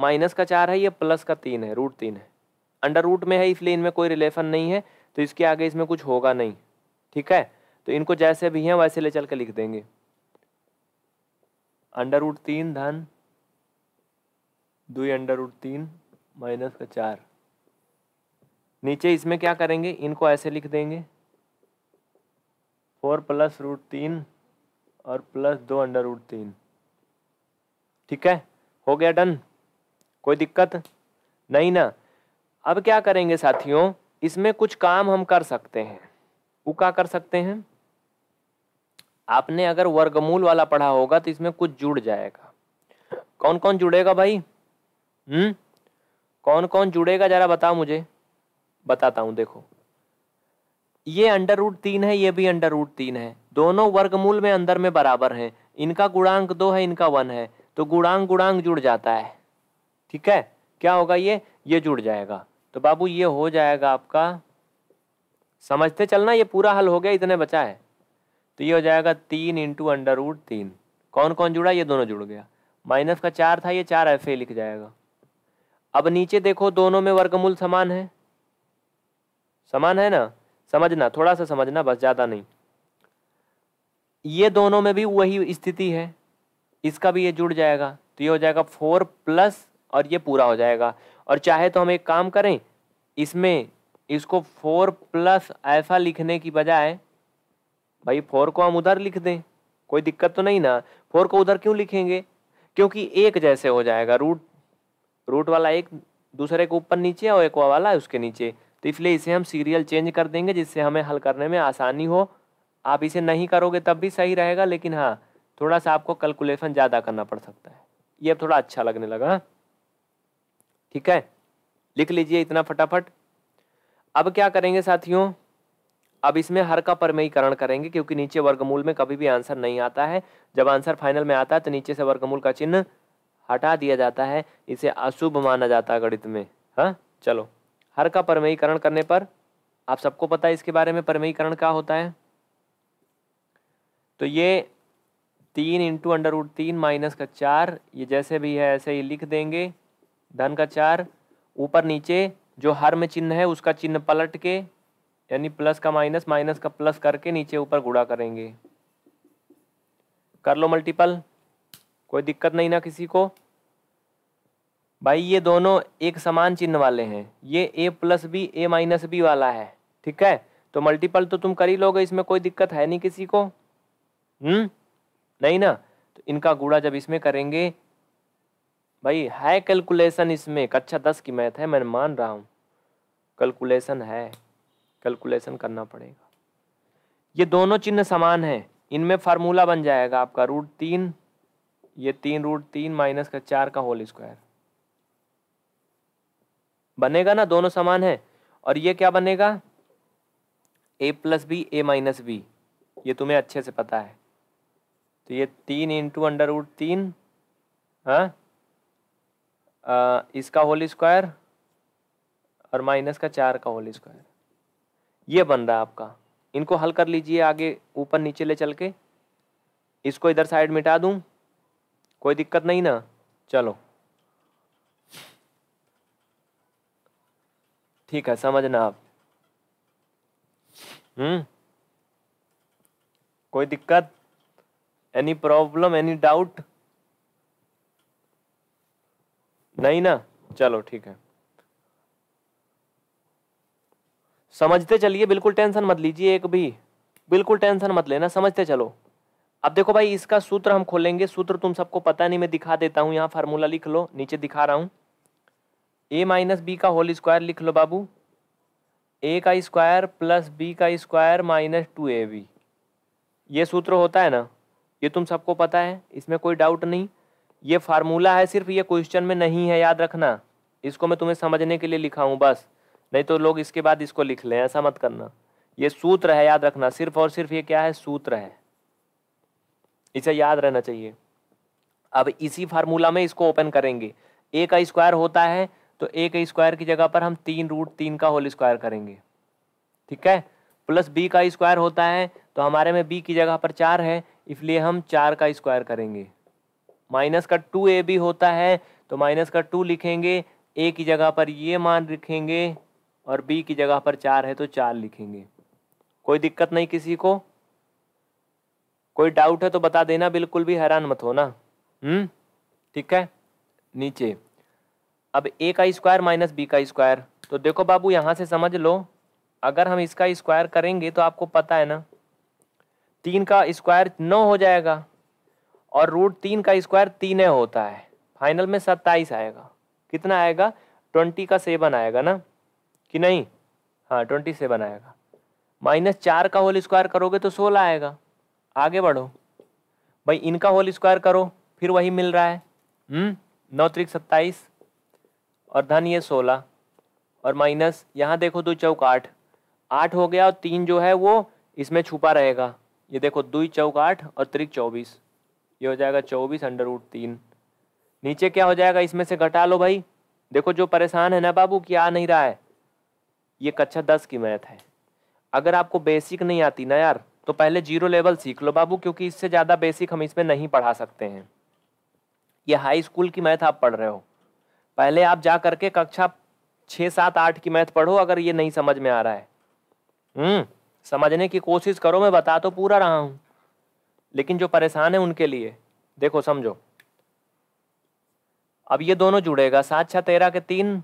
माइनस का चार है ये प्लस का तीन है रूट तीन है अंडर रूट में है इसलिए इनमें कोई रिलेशन नहीं है तो इसके आगे इसमें कुछ होगा नहीं ठीक है तो इनको जैसे भी हैं वैसे ले चल के लिख देंगे अंडर रूट तीन धन दुई अंडर रूट तीन माइनस का चार नीचे इसमें क्या करेंगे इनको ऐसे लिख देंगे फोर प्लस रूट तीन और प्लस दो अंडर रूट तीन ठीक है हो गया डन कोई दिक्कत नहीं ना अब क्या करेंगे साथियों इसमें कुछ काम हम कर सकते हैं वो क्या कर सकते हैं आपने अगर वर्गमूल वाला पढ़ा होगा तो इसमें कुछ जुड़ जाएगा कौन कौन जुड़ेगा भाई हम्म कौन कौन जुड़ेगा जरा बताओ मुझे बताता हूँ देखो ये अंडर रूट तीन है ये भी अंडर रूट तीन है दोनों वर्गमूल में अंदर में बराबर हैं इनका गुणांक दो है इनका वन है तो गुणांक गुणांक जुड़ जाता है ठीक है क्या होगा ये ये जुड़ जाएगा तो बाबू ये हो जाएगा आपका समझते चलना ये पूरा हल हो गया इतने बचा है तो ये हो जाएगा तीन इंटू अंडर रूट तीन कौन कौन जुड़ा ये दोनों जुड़ गया माइनस का चार था ये चार ऐसे लिख जाएगा अब नीचे देखो दोनों में वर्गमूल समान है समान है ना समझना थोड़ा सा समझना बस ज़्यादा नहीं ये दोनों में भी वही स्थिति है इसका भी ये जुड़ जाएगा तो ये हो जाएगा फोर प्लस और ये पूरा हो जाएगा और चाहे तो हम एक काम करें इसमें इसको फोर प्लस ऐसा लिखने की बजाय भाई फोर को हम उधर लिख दें कोई दिक्कत तो नहीं ना फोर को उधर क्यों लिखेंगे क्योंकि एक जैसे हो जाएगा रूट रूट वाला एक दूसरे के ऊपर नीचे और एक्वा वाला उसके नीचे तो इसलिए इसे हम सीरियल चेंज कर देंगे जिससे हमें हल करने में आसानी हो आप इसे नहीं करोगे तब भी सही रहेगा लेकिन हाँ थोड़ा सा आपको कैलकुलेशन ज़्यादा करना पड़ सकता है ये अब थोड़ा अच्छा लगने लगा हाँ। ठीक है लिख लीजिए इतना फटाफट अब क्या करेंगे साथियों अब इसमें हर का परमयीकरण करेंगे क्योंकि नीचे वर्गमूल में कभी भी आंसर नहीं आता है जब आंसर फाइनल में आता है तो नीचे से वर्गमूल का चिन्ह हटा दिया जाता है इसे अशुभ माना जाता है गणित में हाँ चलो हर का परमयीकरण करने पर आप सबको पता है इसके बारे में परमयीकरण क्या होता है तो ये तीन इंटू अंडर रूट तीन माइनस का चार ये जैसे भी है ऐसे ही लिख देंगे धन का चार ऊपर नीचे जो हर में चिन्ह है उसका चिन्ह पलट के यानी प्लस का माइनस माइनस का प्लस करके नीचे ऊपर गुड़ा करेंगे कर लो मल्टीपल कोई दिक्कत नहीं ना किसी को भाई ये दोनों एक समान चिन्ह वाले हैं ये A plus B A minus B वाला है ठीक है तो मल्टीपल तो तुम कर ही लोगे इसमें कोई दिक्कत है नहीं किसी को हम्म नहीं ना तो इनका गुड़ा जब इसमें करेंगे भाई है कैलकुलेशन इसमें कक्षा दस की मैथ है मैं मान रहा हूँ कैलकुलेशन है कैलकुलेशन करना पड़ेगा ये दोनों चिन्ह समान है इनमें फार्मूला बन जाएगा आपका रूट तीन ये तीन रूट तीन माइनस का चार का होल स्क्वायर बनेगा ना दोनों समान है और ये क्या बनेगा A plus B A minus B ये तुम्हें अच्छे से पता है तो ये तीन इंटू अंडर रूट तीन हाँ इसका होल स्क्वायर और माइनस का चार का होल स्क्वायर ये बन रहा है आपका इनको हल कर लीजिए आगे ऊपर नीचे ले चल के इसको इधर साइड मिटा दूँ कोई दिक्कत नहीं ना चलो ठीक है समझना आप हम्म कोई दिक्कत एनी प्रॉब्लम एनी डाउट नहीं ना चलो ठीक है समझते चलिए बिल्कुल टेंशन मत लीजिए एक भी बिल्कुल टेंशन मत लेना समझते चलो अब देखो भाई इसका सूत्र हम खोलेंगे सूत्र तुम सबको पता नहीं मैं दिखा देता हूँ यहाँ फार्मूला लिख लो नीचे दिखा रहा हूँ ए माइनस बी का होल स्क्वायर लिख लो बाबू ए का स्क्वायर प्लस बी का square minus two A B ये सूत्र होता है ना ये तुम सबको पता है इसमें कोई डाउट नहीं ये फार्मूला है सिर्फ ये क्वेश्चन में नहीं है याद रखना इसको मैं तुम्हें समझने के लिए लिखा हूँ बस नहीं तो लोग इसके बाद इसको लिख लें ऐसा मत करना ये सूत्र है याद रखना सिर्फ और सिर्फ ये क्या है सूत्र है इसे याद रहना चाहिए अब इसी फार्मूला में इसको ओपन करेंगे ए का स्क्वायर होता है तो ए का स्क्वायर की जगह पर हम तीन रूट तीन का होल स्क्वायर करेंगे ठीक है प्लस बी का स्क्वायर होता है तो हमारे में बी की जगह पर चार है इसलिए हम चार का स्क्वायर करेंगे माइनस का टू ए बी होता है तो माइनस का टू लिखेंगे ए की जगह पर ये मान लिखेंगे और बी की जगह पर चार है तो चार लिखेंगे कोई दिक्कत नहीं किसी को कोई डाउट है तो बता देना बिल्कुल भी हैरान मत होना हम्म ठीक है नीचे अब ए का स्क्वायर माइनस बी का स्क्वायर तो देखो बाबू यहाँ से समझ लो अगर हम इसका स्क्वायर करेंगे तो आपको पता है ना तीन का स्क्वायर नौ हो जाएगा और रूट तीन का स्क्वायर तीन होता है फाइनल में सत्ताईस आएगा कितना आएगा ट्वेंटी का सेवन आएगा ना कि नहीं हाँ ट्वेंटी सेवन आएगा माइनस चार का होल स्क्वायर करोगे तो सोलह आएगा आगे बढ़ो भाई इनका होल स्क्वायर करो फिर वही मिल रहा है हम्म नौ त्रिक सत्ताईस और धन ये सोलह और माइनस यहाँ देखो दो चौक आठ आठ हो गया और तीन जो है वो इसमें छुपा रहेगा ये देखो दुई चौक आठ और त्रिक चौबीस ये हो जाएगा चौबीस अंडर उठ तीन नीचे क्या हो जाएगा इसमें से घटा लो भाई देखो जो परेशान है ना बाबू कि आ नहीं रहा है ये कक्षा दस की मैथ है अगर आपको बेसिक नहीं आती ना यार तो पहले जीरो लेवल सीख लो बाबू क्योंकि इससे ज़्यादा बेसिक हम इसमें नहीं पढ़ा सकते हैं ये हाई स्कूल की मैथ आप पढ़ रहे हो पहले आप जा करके कक्षा छः सात आठ की मैथ पढ़ो अगर ये नहीं समझ में आ रहा है हम्म, समझने की कोशिश करो मैं बता तो पूरा रहा हूँ लेकिन जो परेशान है उनके लिए देखो समझो अब ये दोनों जुड़ेगा सात छः तेरह के तीन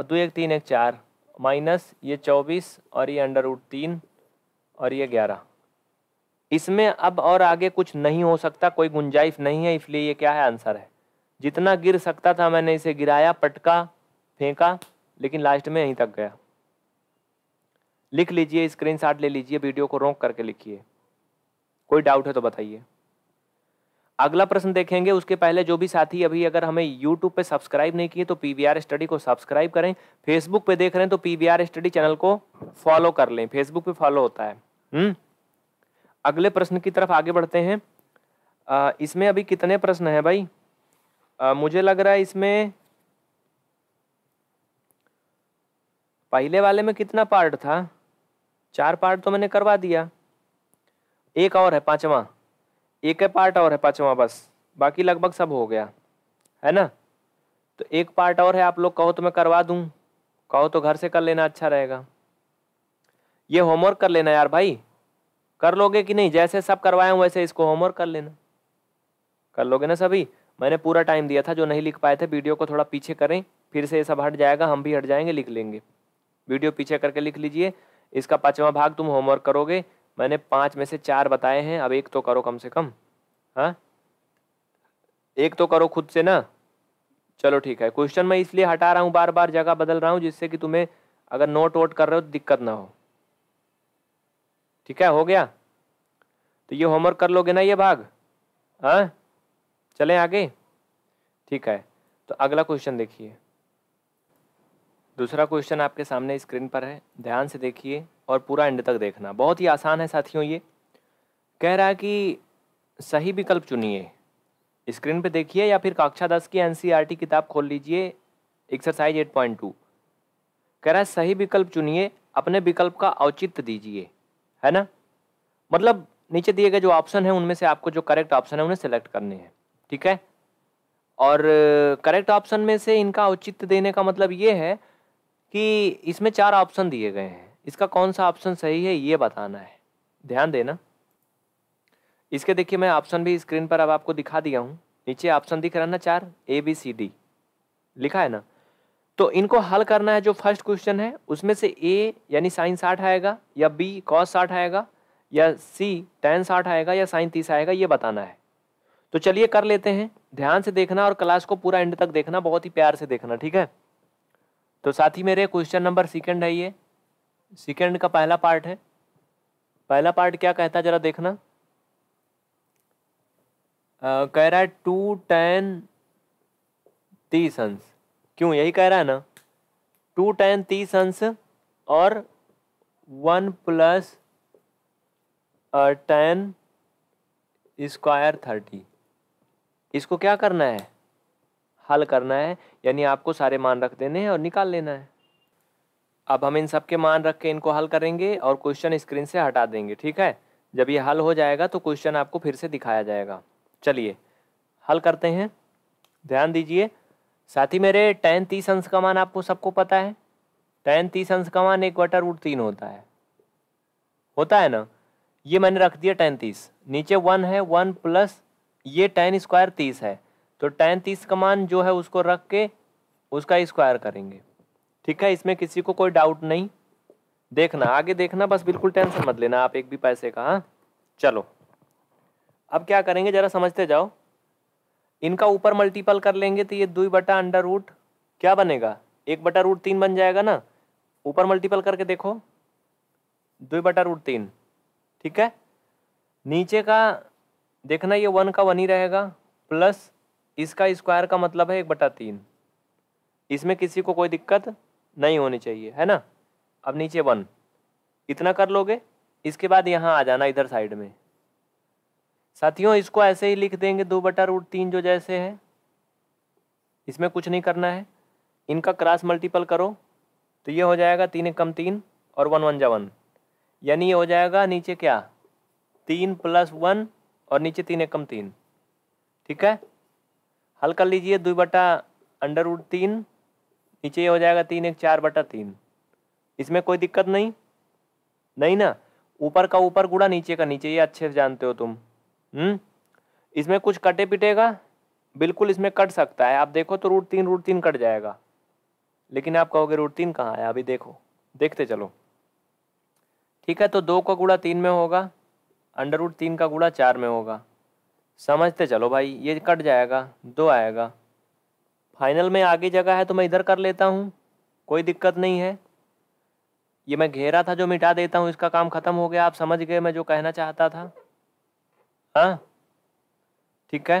और दो एक तीन एक चार माइनस ये चौबीस और ये अंडर उड तीन और ये ग्यारह इसमें अब और आगे कुछ नहीं हो सकता कोई गुंजाइश नहीं है इसलिए ये क्या है आंसर है जितना गिर सकता था मैंने इसे गिराया पटका फेंका लेकिन लास्ट में यहीं तक गया लिख लीजिए स्क्रीनशॉट ले लीजिए वीडियो को रोक करके लिखिए कोई डाउट है तो बताइए अगला प्रश्न देखेंगे उसके पहले जो भी साथी अभी अगर हमें यूट्यूब पे सब्सक्राइब नहीं किए तो पी स्टडी को सब्सक्राइब करें फेसबुक पे देख रहे हैं तो पी स्टडी चैनल को फॉलो कर लें फेसबुक पे फॉलो होता है हुँ? हम्म? अगले प्रश्न की तरफ आगे बढ़ते हैं आ, इसमें अभी कितने प्रश्न हैं भाई आ, मुझे लग रहा है इसमें पहले वाले में कितना पार्ट था चार पार्ट तो मैंने करवा दिया एक और है पांचवा एक है पार्ट और है पांचवा बस बाकी लगभग सब हो गया है ना तो एक पार्ट और है आप लोग कहो तो मैं करवा दूँ कहो तो घर से कर लेना अच्छा रहेगा ये होमवर्क कर लेना यार भाई कर लोगे कि नहीं जैसे सब करवाया हूँ वैसे इसको होमवर्क कर लेना कर लोगे ना सभी मैंने पूरा टाइम दिया था जो नहीं लिख पाए थे वीडियो को थोड़ा पीछे करें फिर से ये सब हट जाएगा हम भी हट जाएंगे लिख लेंगे वीडियो पीछे करके लिख लीजिए इसका पाँचवा भाग तुम होमवर्क करोगे मैंने पाँच में से चार बताए हैं अब एक तो करो कम से कम हाँ एक तो करो खुद से ना चलो ठीक है क्वेश्चन मैं इसलिए हटा रहा हूँ बार बार जगह बदल रहा हूँ जिससे कि तुम्हें अगर नोट वोट कर रहे हो तो दिक्कत ना हो ठीक है हो गया तो ये होमवर्क कर लोगे ना ये भाग हाँ चले आगे ठीक है तो अगला क्वेश्चन देखिए दूसरा क्वेश्चन आपके सामने स्क्रीन पर है ध्यान से देखिए और पूरा एंड तक देखना बहुत ही आसान है साथियों ये कह रहा है कि सही विकल्प चुनिए स्क्रीन पे देखिए या फिर कक्षा दस की एनसीईआरटी e किताब खोल लीजिए एक्सरसाइज एट पॉइंट टू कह रहा है सही विकल्प चुनिए अपने विकल्प का औचित्य दीजिए है ना मतलब नीचे दिए गए जो ऑप्शन है उनमें से आपको जो करेक्ट ऑप्शन है उन्हें सेलेक्ट करने हैं ठीक है और करेक्ट ऑप्शन में से इनका औचित्य देने का मतलब ये है कि इसमें चार ऑप्शन दिए गए हैं इसका कौन सा ऑप्शन सही है ये बताना है ध्यान देना इसके देखिए मैं ऑप्शन भी स्क्रीन पर अब आपको दिखा दिया हूँ नीचे ऑप्शन दिख रहा है ना चार ए बी सी डी लिखा है ना तो इनको हल करना है जो फर्स्ट क्वेश्चन है उसमें से ए यानी साइन साठ आएगा या बी कॉस साठ आएगा या सी टेन साठ आएगा या साइन तीस आएगा ये बताना है तो चलिए कर लेते हैं ध्यान से देखना और क्लास को पूरा एंड तक देखना बहुत ही प्यार से देखना ठीक है तो साथ ही मेरे क्वेश्चन नंबर सेकंड है ये सेकंड का पहला पार्ट है पहला पार्ट क्या कहता है जरा देखना आ, कह रहा है टू टेन तीस अंश क्यों यही कह रहा है ना टू टेन तीस अंश और one plus ten square thirty इसको क्या करना है हल करना है यानी आपको सारे मान रख देने हैं और निकाल लेना है अब हम इन सब के मान रख के इनको हल करेंगे और क्वेश्चन स्क्रीन से हटा देंगे ठीक है जब ये हल हो जाएगा तो क्वेश्चन आपको फिर से दिखाया जाएगा चलिए हल करते हैं ध्यान दीजिए साथ ही मेरे टेन तीस अंश का मान आपको सबको पता है टेन तीस अंश का मान एक वाटर रूट तीन होता है होता है ना ये मैंने रख दिया टेन तीस नीचे वन है वन प्लस ये टेन स्क्वायर तीस है तो टेन तीस का मान जो है उसको रख के उसका स्क्वायर करेंगे ठीक है इसमें किसी को कोई डाउट नहीं देखना आगे देखना बस बिल्कुल टेंशन मत लेना आप एक भी पैसे का हाँ चलो अब क्या करेंगे ज़रा समझते जाओ इनका ऊपर मल्टीपल कर लेंगे तो ये दो बटा अंडर रूट क्या बनेगा एक बटा रूट तीन बन जाएगा ना ऊपर मल्टीपल करके देखो दो बटा रूट तीन ठीक है नीचे का देखना ये वन का वन ही रहेगा प्लस इसका स्क्वायर का मतलब है एक बटा तीन इसमें किसी को कोई दिक्कत नहीं होनी चाहिए है ना अब नीचे वन इतना कर लोगे इसके बाद यहाँ आ जाना इधर साइड में साथियों इसको ऐसे ही लिख देंगे दो बटा रूट तीन जो जैसे है इसमें कुछ नहीं करना है इनका क्रॉस मल्टीपल करो तो ये हो जाएगा तीन कम तीन और वन वन जा वन यानी ये हो जाएगा नीचे क्या तीन प्लस वन और नीचे तीन एकम तीन ठीक है हल कर लीजिए दो बटा अंडर उड तीन नीचे ये हो जाएगा तीन एक चार बटा तीन इसमें कोई दिक्कत नहीं नहीं ना ऊपर का ऊपर गुड़ा नीचे का नीचे ये अच्छे से जानते हो तुम हम्म इसमें कुछ कटे पिटेगा बिल्कुल इसमें कट सकता है आप देखो तो रूट तीन रूट तीन कट जाएगा लेकिन आप कहोगे रूट तीन कहाँ है अभी देखो देखते चलो ठीक है तो दो का गुड़ा तीन में होगा अंडर रूट तीन का गुड़ा चार में होगा समझते चलो भाई ये कट जाएगा दो आएगा फाइनल में आगे जगह है तो मैं इधर कर लेता हूँ कोई दिक्कत नहीं है ये मैं घेरा था जो मिटा देता हूँ इसका काम ख़त्म हो गया आप समझ गए मैं जो कहना चाहता था हाँ ठीक है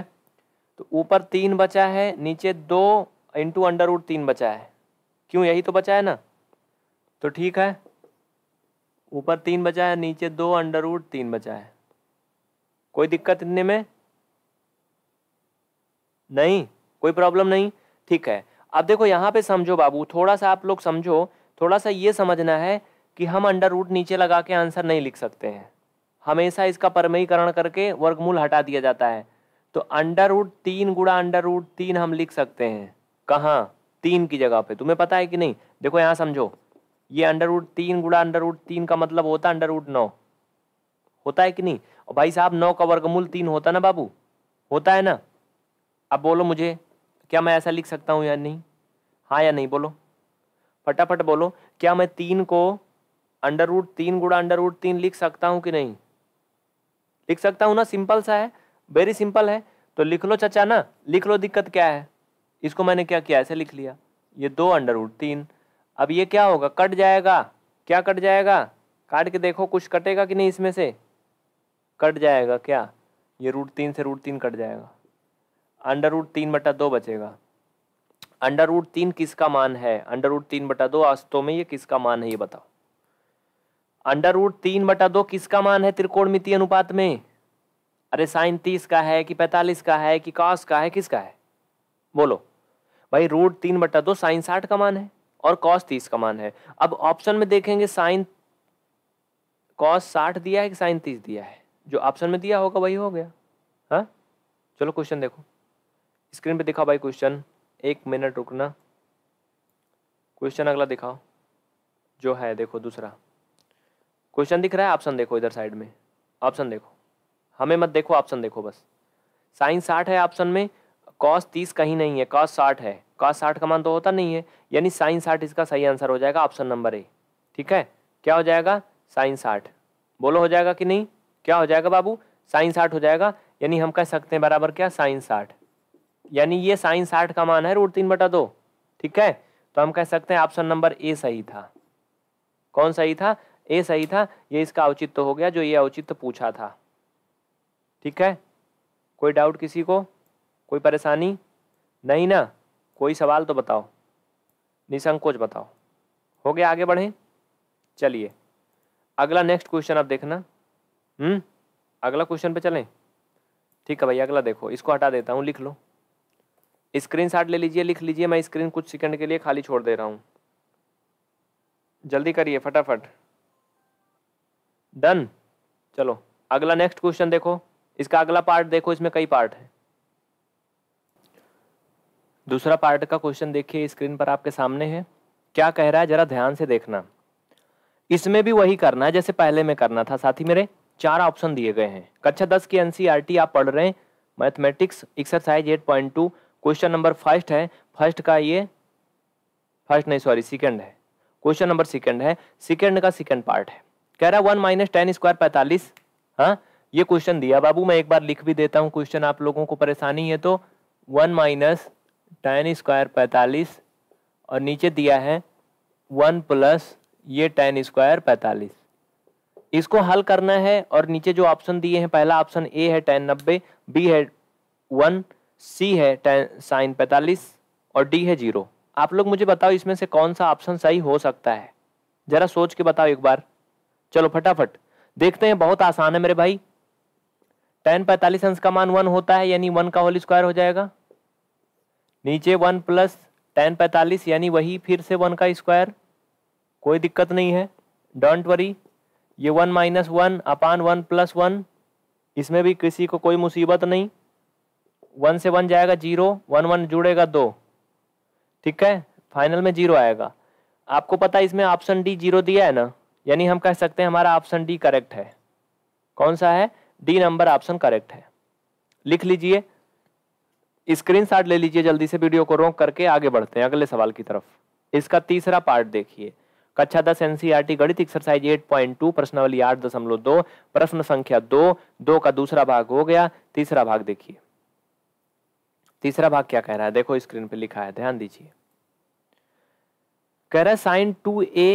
तो ऊपर तीन बचा है नीचे दो इंटू अंडर रूट तीन बचा है क्यों यही तो बचा है ना तो ठीक है ऊपर तीन बचा है नीचे दो अंडर रूट तीन बचा है कोई दिक्कत इतने में नहीं कोई प्रॉब्लम नहीं ठीक है अब देखो यहाँ पे समझो बाबू थोड़ा सा आप लोग समझो थोड़ा सा ये समझना है कि हम अंडर रूट नीचे लगा के आंसर नहीं लिख सकते हैं हमेशा इसका परमयीकरण करके वर्गमूल हटा दिया जाता है तो अंडर रूट तीन गुड़ा अंडर रूट तीन हम लिख सकते हैं कहाँ तीन की जगह पे तुम्हें पता है कि नहीं देखो यहाँ समझो ये अंडर रूट तीन गुड़ा अंडर रूट तीन का मतलब होता है अंडर रूट नौ होता है कि नहीं और भाई साहब नौ का वर्गमूल तीन होता ना बाबू होता है ना अब बोलो मुझे क्या मैं ऐसा लिख सकता हूँ या नहीं हाँ या नहीं बोलो फटाफट बोलो क्या मैं तीन को अंडर रूट तीन गुड़ा अंडर रूट तीन लिख सकता हूँ कि नहीं लिख सकता हूँ ना सिंपल सा है वेरी सिंपल है तो लिख लो चचा ना लिख लो दिक्कत क्या है इसको मैंने क्या किया ऐसे लिख लिया ये दो अंडर रूट तीन अब ये क्या होगा कट जाएगा क्या कट जाएगा काट के देखो कुछ कटेगा कि नहीं इसमें से कट जाएगा क्या ये रूट तीन से रूट तीन कट जाएगा अंडर रूट तीन बटा दो बचेगा अंडर रूट तीन किसका मान है अंडर रूट तीन बटा दो आस्तों में ये किसका मान है ये बताओ अंडर रूट तीन बटा दो किसका मान है त्रिकोणमितीय अनुपात में अरे साइन तीस का है कि पैंतालीस का है कि कॉस का है किसका है बोलो भाई रूट तीन बटा दो साइन साठ का मान है और कॉस तीस का मान है अब ऑप्शन में देखेंगे साइन कॉस साठ दिया है कि साइन तीस दिया है जो ऑप्शन में दिया होगा वही हो गया हाँ चलो क्वेश्चन देखो स्क्रीन पे दिखाओ भाई क्वेश्चन एक मिनट रुकना क्वेश्चन अगला दिखाओ जो है देखो दूसरा क्वेश्चन दिख रहा है ऑप्शन देखो इधर साइड में ऑप्शन देखो हमें मत देखो ऑप्शन देखो बस साइन साठ है ऑप्शन में कॉस तीस कहीं नहीं है कॉस साठ है कॉस साठ का मान तो होता नहीं है यानी साइन साठ इसका सही आंसर हो जाएगा ऑप्शन नंबर ए ठीक है क्या हो जाएगा साइन साठ बोलो हो जाएगा कि नहीं क्या हो जाएगा बाबू साइन साठ हो जाएगा यानी हम कह सकते हैं बराबर क्या साइन साठ यानी ये साइन साठ का मान है रूट तीन बटा दो ठीक है तो हम कह सकते हैं ऑप्शन नंबर ए सही था कौन सही था ए सही था ये इसका औचित्य हो गया जो ये औचित्य पूछा था ठीक है कोई डाउट किसी को कोई परेशानी नहीं ना कोई सवाल तो बताओ निसंकोच बताओ हो गया आगे बढ़े चलिए अगला नेक्स्ट क्वेश्चन आप देखना हम्म अगला क्वेश्चन पे चलें ठीक है भैया अगला देखो इसको हटा देता हूँ लिख लो स्क्रीनशॉट ले लीजिए लिख लीजिए मैं स्क्रीन कुछ सेकंड के लिए खाली छोड़ दे रहा हूँ जल्दी करिए फटाफट डन चलो अगला नेक्स्ट क्वेश्चन देखो इसका अगला पार्ट देखो इसमें कई पार्ट है दूसरा पार्ट का क्वेश्चन देखिए स्क्रीन पर आपके सामने है क्या कह रहा है जरा ध्यान से देखना इसमें भी वही करना है जैसे पहले में करना था साथ ही मेरे चार ऑप्शन दिए गए हैं कक्षा दस की एनसीईआरटी e आप पढ़ रहे हैं mathematics exercise eight point two question number first है फर्स्ट का ये फर्स्ट नहीं सॉरी सेकेंड है क्वेश्चन नंबर सेकेंड है सेकेंड का सेकेंड पार्ट है कह रहा वन माइनस टेन स्क्वायर पैंतालीस हाँ ये क्वेश्चन दिया बाबू मैं एक बार लिख भी देता हूँ क्वेश्चन आप लोगों को परेशानी है तो वन माइनस टेन स्क्वायर पैंतालीस और नीचे दिया है वन प्लस ये टेन स्क्वायर पैंतालीस इसको हल करना है और नीचे जो ऑप्शन दिए हैं पहला ऑप्शन ए है टेन नब्बे बी है वन सी है टेन साइन पैंतालीस और डी है जीरो आप लोग मुझे बताओ इसमें से कौन सा ऑप्शन सही हो सकता है ज़रा सोच के बताओ एक बार चलो फटाफट देखते हैं बहुत आसान है मेरे भाई टेन पैंतालीस अंश का मान वन होता है यानी वन का होल स्क्वायर हो जाएगा नीचे वन प्लस टेन पैंतालीस यानी वही फिर से वन का स्क्वायर कोई दिक्कत नहीं है डोंट वरी ये one minus one upon one plus one इसमें भी किसी को कोई मुसीबत नहीं वन से वन जाएगा जीरो वन वन जुड़ेगा दो ठीक है फाइनल में जीरो आएगा आपको पता है इसमें ऑप्शन डी जीरो दिया है ना यानी हम कह सकते हैं हमारा ऑप्शन डी करेक्ट है कौन सा है डी नंबर ऑप्शन करेक्ट है लिख लीजिए स्क्रीनशॉट ले लीजिए जल्दी से वीडियो को रोक करके आगे बढ़ते हैं अगले सवाल की तरफ इसका तीसरा पार्ट देखिए कक्षा दस एनसीईआरटी e गणित एक्सरसाइज 8.2 प्रश्नवली आठ दशमलव दो प्रश्न संख्या दो दो का दूसरा भाग हो गया तीसरा भाग देखिए तीसरा भाग क्या कह रहा है देखो स्क्रीन पे लिखा है ध्यान दीजिए कह रहा है साइन टू ए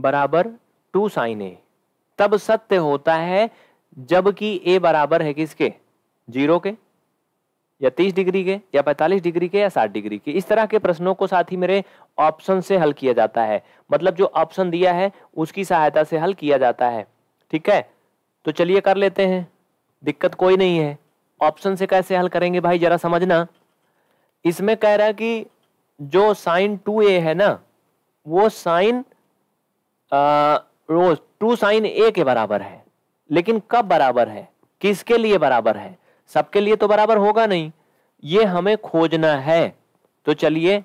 बराबर टू साइन ए तब सत्य होता है जबकि ए बराबर है किसके जीरो के या तीस डिग्री के या पैंतालीस डिग्री के या साठ डिग्री के इस तरह के प्रश्नों को साथ ही मेरे ऑप्शन से हल किया जाता है मतलब जो ऑप्शन दिया है उसकी सहायता से हल किया जाता है ठीक है तो चलिए कर लेते हैं दिक्कत कोई नहीं है ऑप्शन से कैसे हल करेंगे भाई जरा समझना इसमें कह रहा है कि जो साइन टू ए है ना वो साइन रोज टू साइन ए के बराबर है लेकिन कब बराबर है किसके लिए बराबर है सबके लिए तो बराबर होगा नहीं ये हमें खोजना है तो चलिए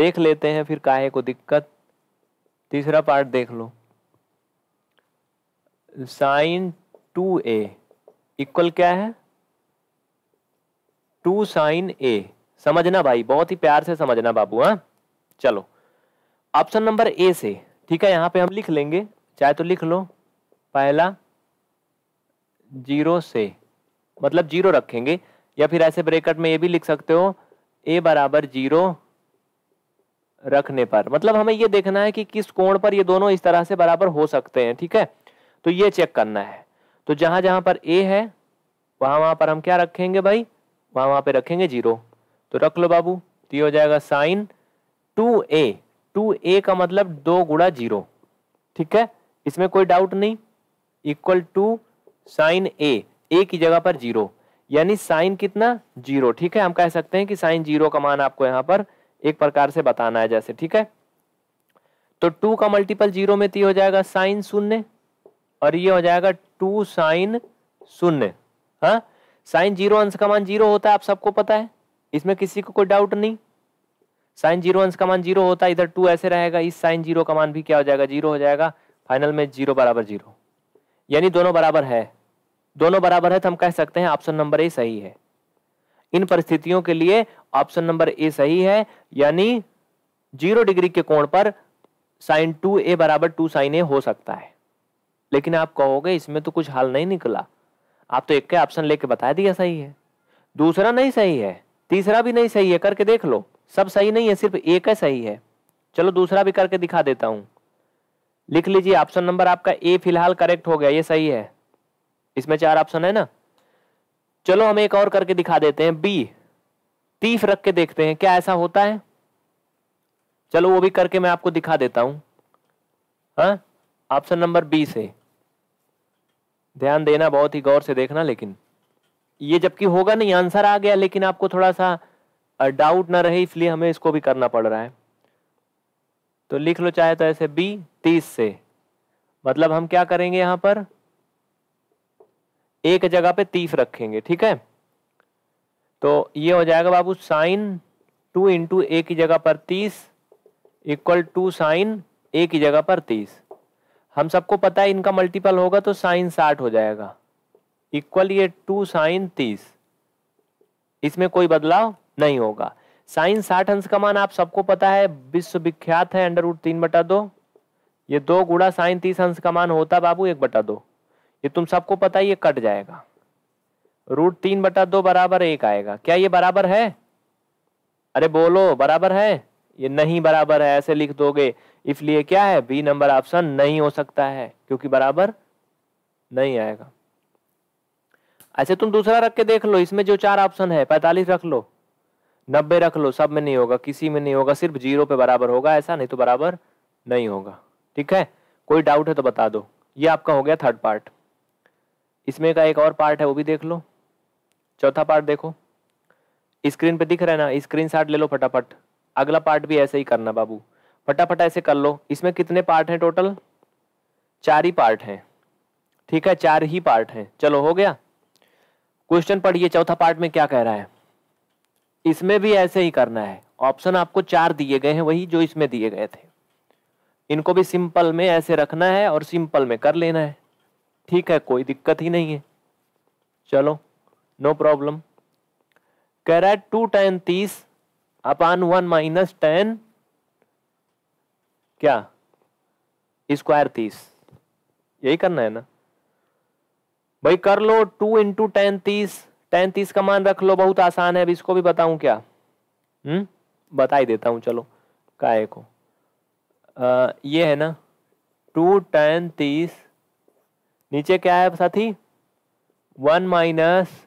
देख लेते हैं फिर काहे को दिक्कत तीसरा पार्ट देख लो साइन टू ए इक्वल क्या है टू साइन ए समझना भाई बहुत ही प्यार से समझना बाबू हाँ चलो ऑप्शन नंबर ए से ठीक है यहाँ पे हम लिख लेंगे चाहे तो लिख लो पहला जीरो से मतलब जीरो रखेंगे या फिर ऐसे ब्रेकट में ये भी लिख सकते हो ए बराबर जीरो रखने पर मतलब हमें ये देखना है कि किस कोण पर ये दोनों इस तरह से बराबर हो सकते हैं ठीक है तो ये चेक करना है तो जहां जहां पर ए है वहां वहां पर हम क्या रखेंगे भाई वहां वहां पर रखेंगे जीरो तो रख लो बाबू तो ये हो जाएगा sine two A two A का मतलब दो गुड़ा जीरो ठीक है इसमें कोई डाउट नहीं equal to sine A A की जगह पर जीरो यानी साइन कितना जीरो ठीक है हम कह सकते हैं कि साइन जीरो का मान आपको यहां पर एक प्रकार से बताना है जैसे ठीक है तो टू का मल्टीपल जीरो में ती हो जाएगा साइन शून्य और ये हो जाएगा टू साइन शून्य हाँ साइन जीरो अंश का मान जीरो होता है आप सबको पता है इसमें किसी को कोई डाउट नहीं साइन जीरो अंश का मान जीरो होता है इधर टू ऐसे रहेगा इस साइन जीरो का मान भी क्या हो जाएगा जीरो हो जाएगा फाइनल में जीरो बराबर जीरो यानी दोनों बराबर है दोनों बराबर है तो हम कह सकते हैं ऑप्शन नंबर ए सही है इन परिस्थितियों के लिए ऑप्शन नंबर ए सही है यानी जीरो डिग्री के कोण पर साइन टू ए बराबर टू साइन ए हो सकता है लेकिन आप कहोगे इसमें तो कुछ हाल नहीं निकला आप तो एक के ऑप्शन लेके बता दिया सही है दूसरा नहीं सही है तीसरा भी नहीं सही है करके देख लो सब सही नहीं है सिर्फ एक है सही है चलो दूसरा भी करके दिखा देता हूं लिख लीजिए ऑप्शन नंबर आपका ए फिलहाल करेक्ट हो गया ये सही है इसमें चार ऑप्शन है ना चलो हम एक और करके दिखा देते हैं बी तीफ रख के देखते हैं क्या ऐसा होता है चलो वो भी करके मैं आपको दिखा देता हूं ऑप्शन नंबर बी से ध्यान देना बहुत ही गौर से देखना लेकिन ये जबकि होगा नहीं आंसर आ गया लेकिन आपको थोड़ा सा डाउट ना रहे इसलिए हमें इसको भी करना पड़ रहा है तो लिख लो चाहे तो ऐसे बी तीस से मतलब हम क्या करेंगे यहां पर एक जगह पे तीस रखेंगे ठीक है तो ये हो जाएगा बाबू साइन टू इंटू ए की जगह पर तीस इक्वल टू साइन ए की जगह पर तीस हम सबको पता है इनका मल्टीपल होगा तो साइन साठ हो जाएगा इक्वल ये टू साइन तीस इसमें कोई बदलाव नहीं होगा साइन साठ अंश का मान आप सबको पता है विश्व विख्यात है अंडर रूट तीन बटा दो ये दो गुड़ा साइन तीस अंश का मान होता बाबू एक बटा दो ये तुम सबको पता है ये कट जाएगा रूट तीन बटा दो बराबर एक आएगा क्या ये बराबर है अरे बोलो बराबर है ये नहीं बराबर है ऐसे लिख दोगे इसलिए क्या है बी नंबर ऑप्शन नहीं हो सकता है क्योंकि बराबर नहीं आएगा ऐसे तुम दूसरा रख के देख लो इसमें जो चार ऑप्शन है पैतालीस रख लो नब्बे रख लो सब में नहीं होगा किसी में नहीं होगा सिर्फ जीरो पे बराबर होगा ऐसा नहीं तो बराबर नहीं होगा ठीक है कोई डाउट है तो बता दो ये आपका हो गया थर्ड पार्ट इसमें का एक और पार्ट है वो भी देख लो चौथा पार्ट देखो स्क्रीन पे दिख रहा है ना स्क्रीन ले लो फटाफट अगला पार्ट भी ऐसे ही करना बाबू फटाफट ऐसे कर लो इसमें कितने पार्ट हैं टोटल चार ही पार्ट हैं ठीक है चार ही पार्ट हैं चलो हो गया क्वेश्चन पढ़िए चौथा पार्ट में क्या कह रहा है इसमें भी ऐसे ही करना है ऑप्शन आपको चार दिए गए हैं वही जो इसमें दिए गए थे इनको भी सिंपल में ऐसे रखना है और सिंपल में कर लेना है ठीक है कोई दिक्कत ही नहीं है चलो नो प्रॉब्लम कह रहा है टू टेन तीस अपान वन माइनस टेन क्या स्क्वायर तीस यही करना है ना भाई कर लो टू इंटू टेन तीस तीस का मान रख लो बहुत आसान है अब इसको भी बताऊं क्या हम्म बता ही देता हूं चलो काय को आ, ये है ना टू टेन तीस नीचे क्या है साथी वन माइनस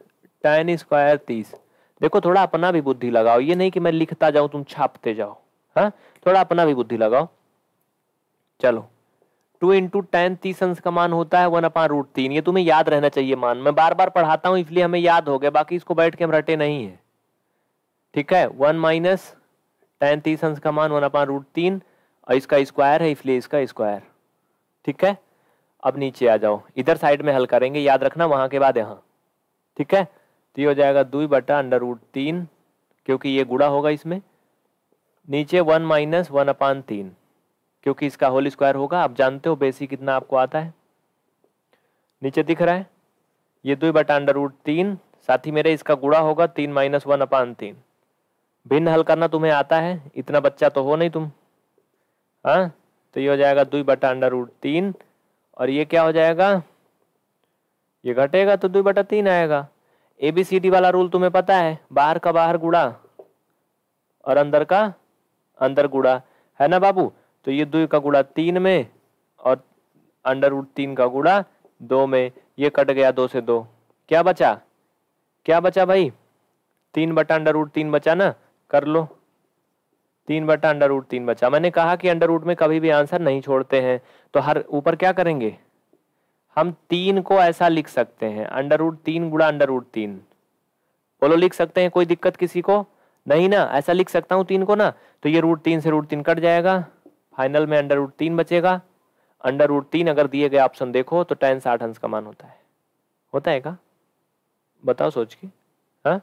टेन स्क्वायर तीस देखो थोड़ा अपना भी बुद्धि लगाओ ये नहीं कि मैं लिखता जाऊं तुम छापते जाओ हाँ थोड़ा अपना भी बुद्धि लगाओ चलो टू इंटू टेन तीस अंश का मान होता है वन अपान रूट तीन ये तुम्हें याद रहना चाहिए मान मैं बार बार पढ़ाता हूँ इसलिए हमें याद हो गया बाकी इसको बैठ के हम रटे नहीं है ठीक है वन माइनस टेन तीस अंश का मान वन अपान रूट तीन और इसका स्क्वायर है इसलिए इसका स्क्वायर ठीक है अब नीचे आ जाओ इधर साइड में हल करेंगे याद रखना वहां के बाद यहाँ ठीक है तो ये हो जाएगा दुई बटा अंडर रूट तीन क्योंकि ये गुड़ा होगा इसमें नीचे वन माइनस वन अपान तीन क्योंकि इसका होल स्क्वायर होगा आप जानते हो बेसी कितना आपको आता है नीचे दिख रहा है ये दो बटा अंडर रूट तीन साथ ही मेरे इसका गुड़ा होगा तीन माइनस वन अपान तीन भिन्न हल करना तुम्हें आता है इतना बच्चा तो हो नहीं तुम हाँ तो ये हो जाएगा दुई बटा अंडर रूट तीन और ये क्या हो जाएगा ये घटेगा तो दुई बटा तीन आएगा ए बी सी डी वाला रूल तुम्हें पता है बाहर का बाहर गुड़ा और अंदर का अंदर गुड़ा है ना बाबू तो ये दो का गुड़ा तीन में और अंडर रूट तीन का गुड़ा दो में ये कट गया दो से दो क्या बचा क्या बचा भाई तीन बटा अंडर रूट तीन बचा ना कर लो तीन बटा अंडर रूट तीन बचा मैंने कहा कि अंडर रूट में कभी भी आंसर नहीं छोड़ते हैं तो हर ऊपर क्या करेंगे हम तीन को ऐसा लिख सकते हैं अंडर रूट तीन गुड़ा अंडर रूट तीन बोलो लिख सकते हैं कोई दिक्कत किसी को नहीं ना ऐसा लिख सकता हूँ तीन को ना तो ये रूट तीन से रूट तीन कट जाएगा फाइनल में अंडर रूट तीन बचेगा अंडर रूट तीन अगर दिए गए ऑप्शन देखो तो टेन साठ अंश का मान होता है होता है का बताओ सोच के हाँ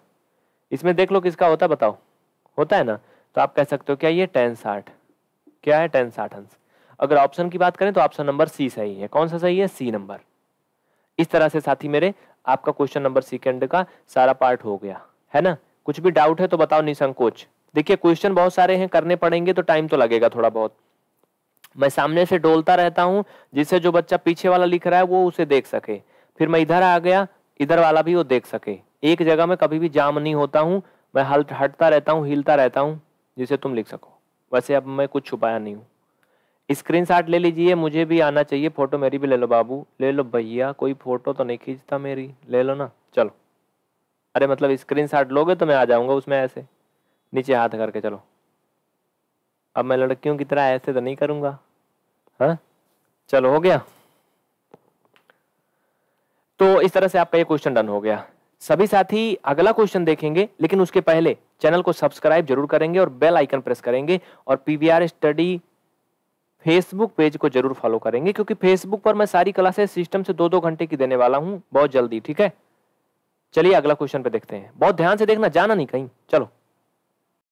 इसमें देख लो किसका होता है बताओ होता है ना तो आप कह सकते हो क्या ये टेन साठ क्या है टेन साठ अंश अगर ऑप्शन की बात करें तो ऑप्शन नंबर सी सही है कौन सा सही है सी नंबर इस तरह से साथी मेरे आपका क्वेश्चन नंबर सेकेंड का सारा पार्ट हो गया है ना कुछ भी डाउट है तो बताओ निसंकोच देखिए क्वेश्चन बहुत सारे हैं करने पड़ेंगे तो टाइम तो लगेगा थोड़ा बहुत मैं सामने से डोलता रहता हूँ जिससे जो बच्चा पीछे वाला लिख रहा है वो उसे देख सके फिर मैं इधर आ गया इधर वाला भी वो देख सके एक जगह में कभी भी जाम नहीं होता हूँ मैं हल हटता रहता हूँ हिलता रहता हूँ जिसे तुम लिख सको वैसे अब मैं कुछ छुपाया नहीं हूँ स्क्रीन शॉट ले लीजिए मुझे भी आना चाहिए फोटो मेरी भी ले लो बाबू ले लो भैया कोई फोटो तो नहीं खींचता मेरी ले लो ना चलो अरे मतलब स्क्रीन शॉट लोगे तो मैं आ जाऊँगा उसमें ऐसे नीचे हाथ करके चलो अब मैं लड़कियों की तरह ऐसे तो नहीं करूंगा हाँ चलो हो गया तो इस तरह से आपका ये क्वेश्चन डन हो गया सभी साथी अगला क्वेश्चन देखेंगे लेकिन उसके पहले चैनल को सब्सक्राइब जरूर करेंगे और बेल आइकन प्रेस करेंगे और पीवीआर स्टडी फेसबुक पेज को जरूर फॉलो करेंगे क्योंकि फेसबुक पर मैं सारी क्लासेस सिस्टम से दो दो घंटे की देने वाला हूं बहुत जल्दी ठीक है चलिए अगला क्वेश्चन पे देखते हैं बहुत ध्यान से देखना जाना नहीं कहीं चलो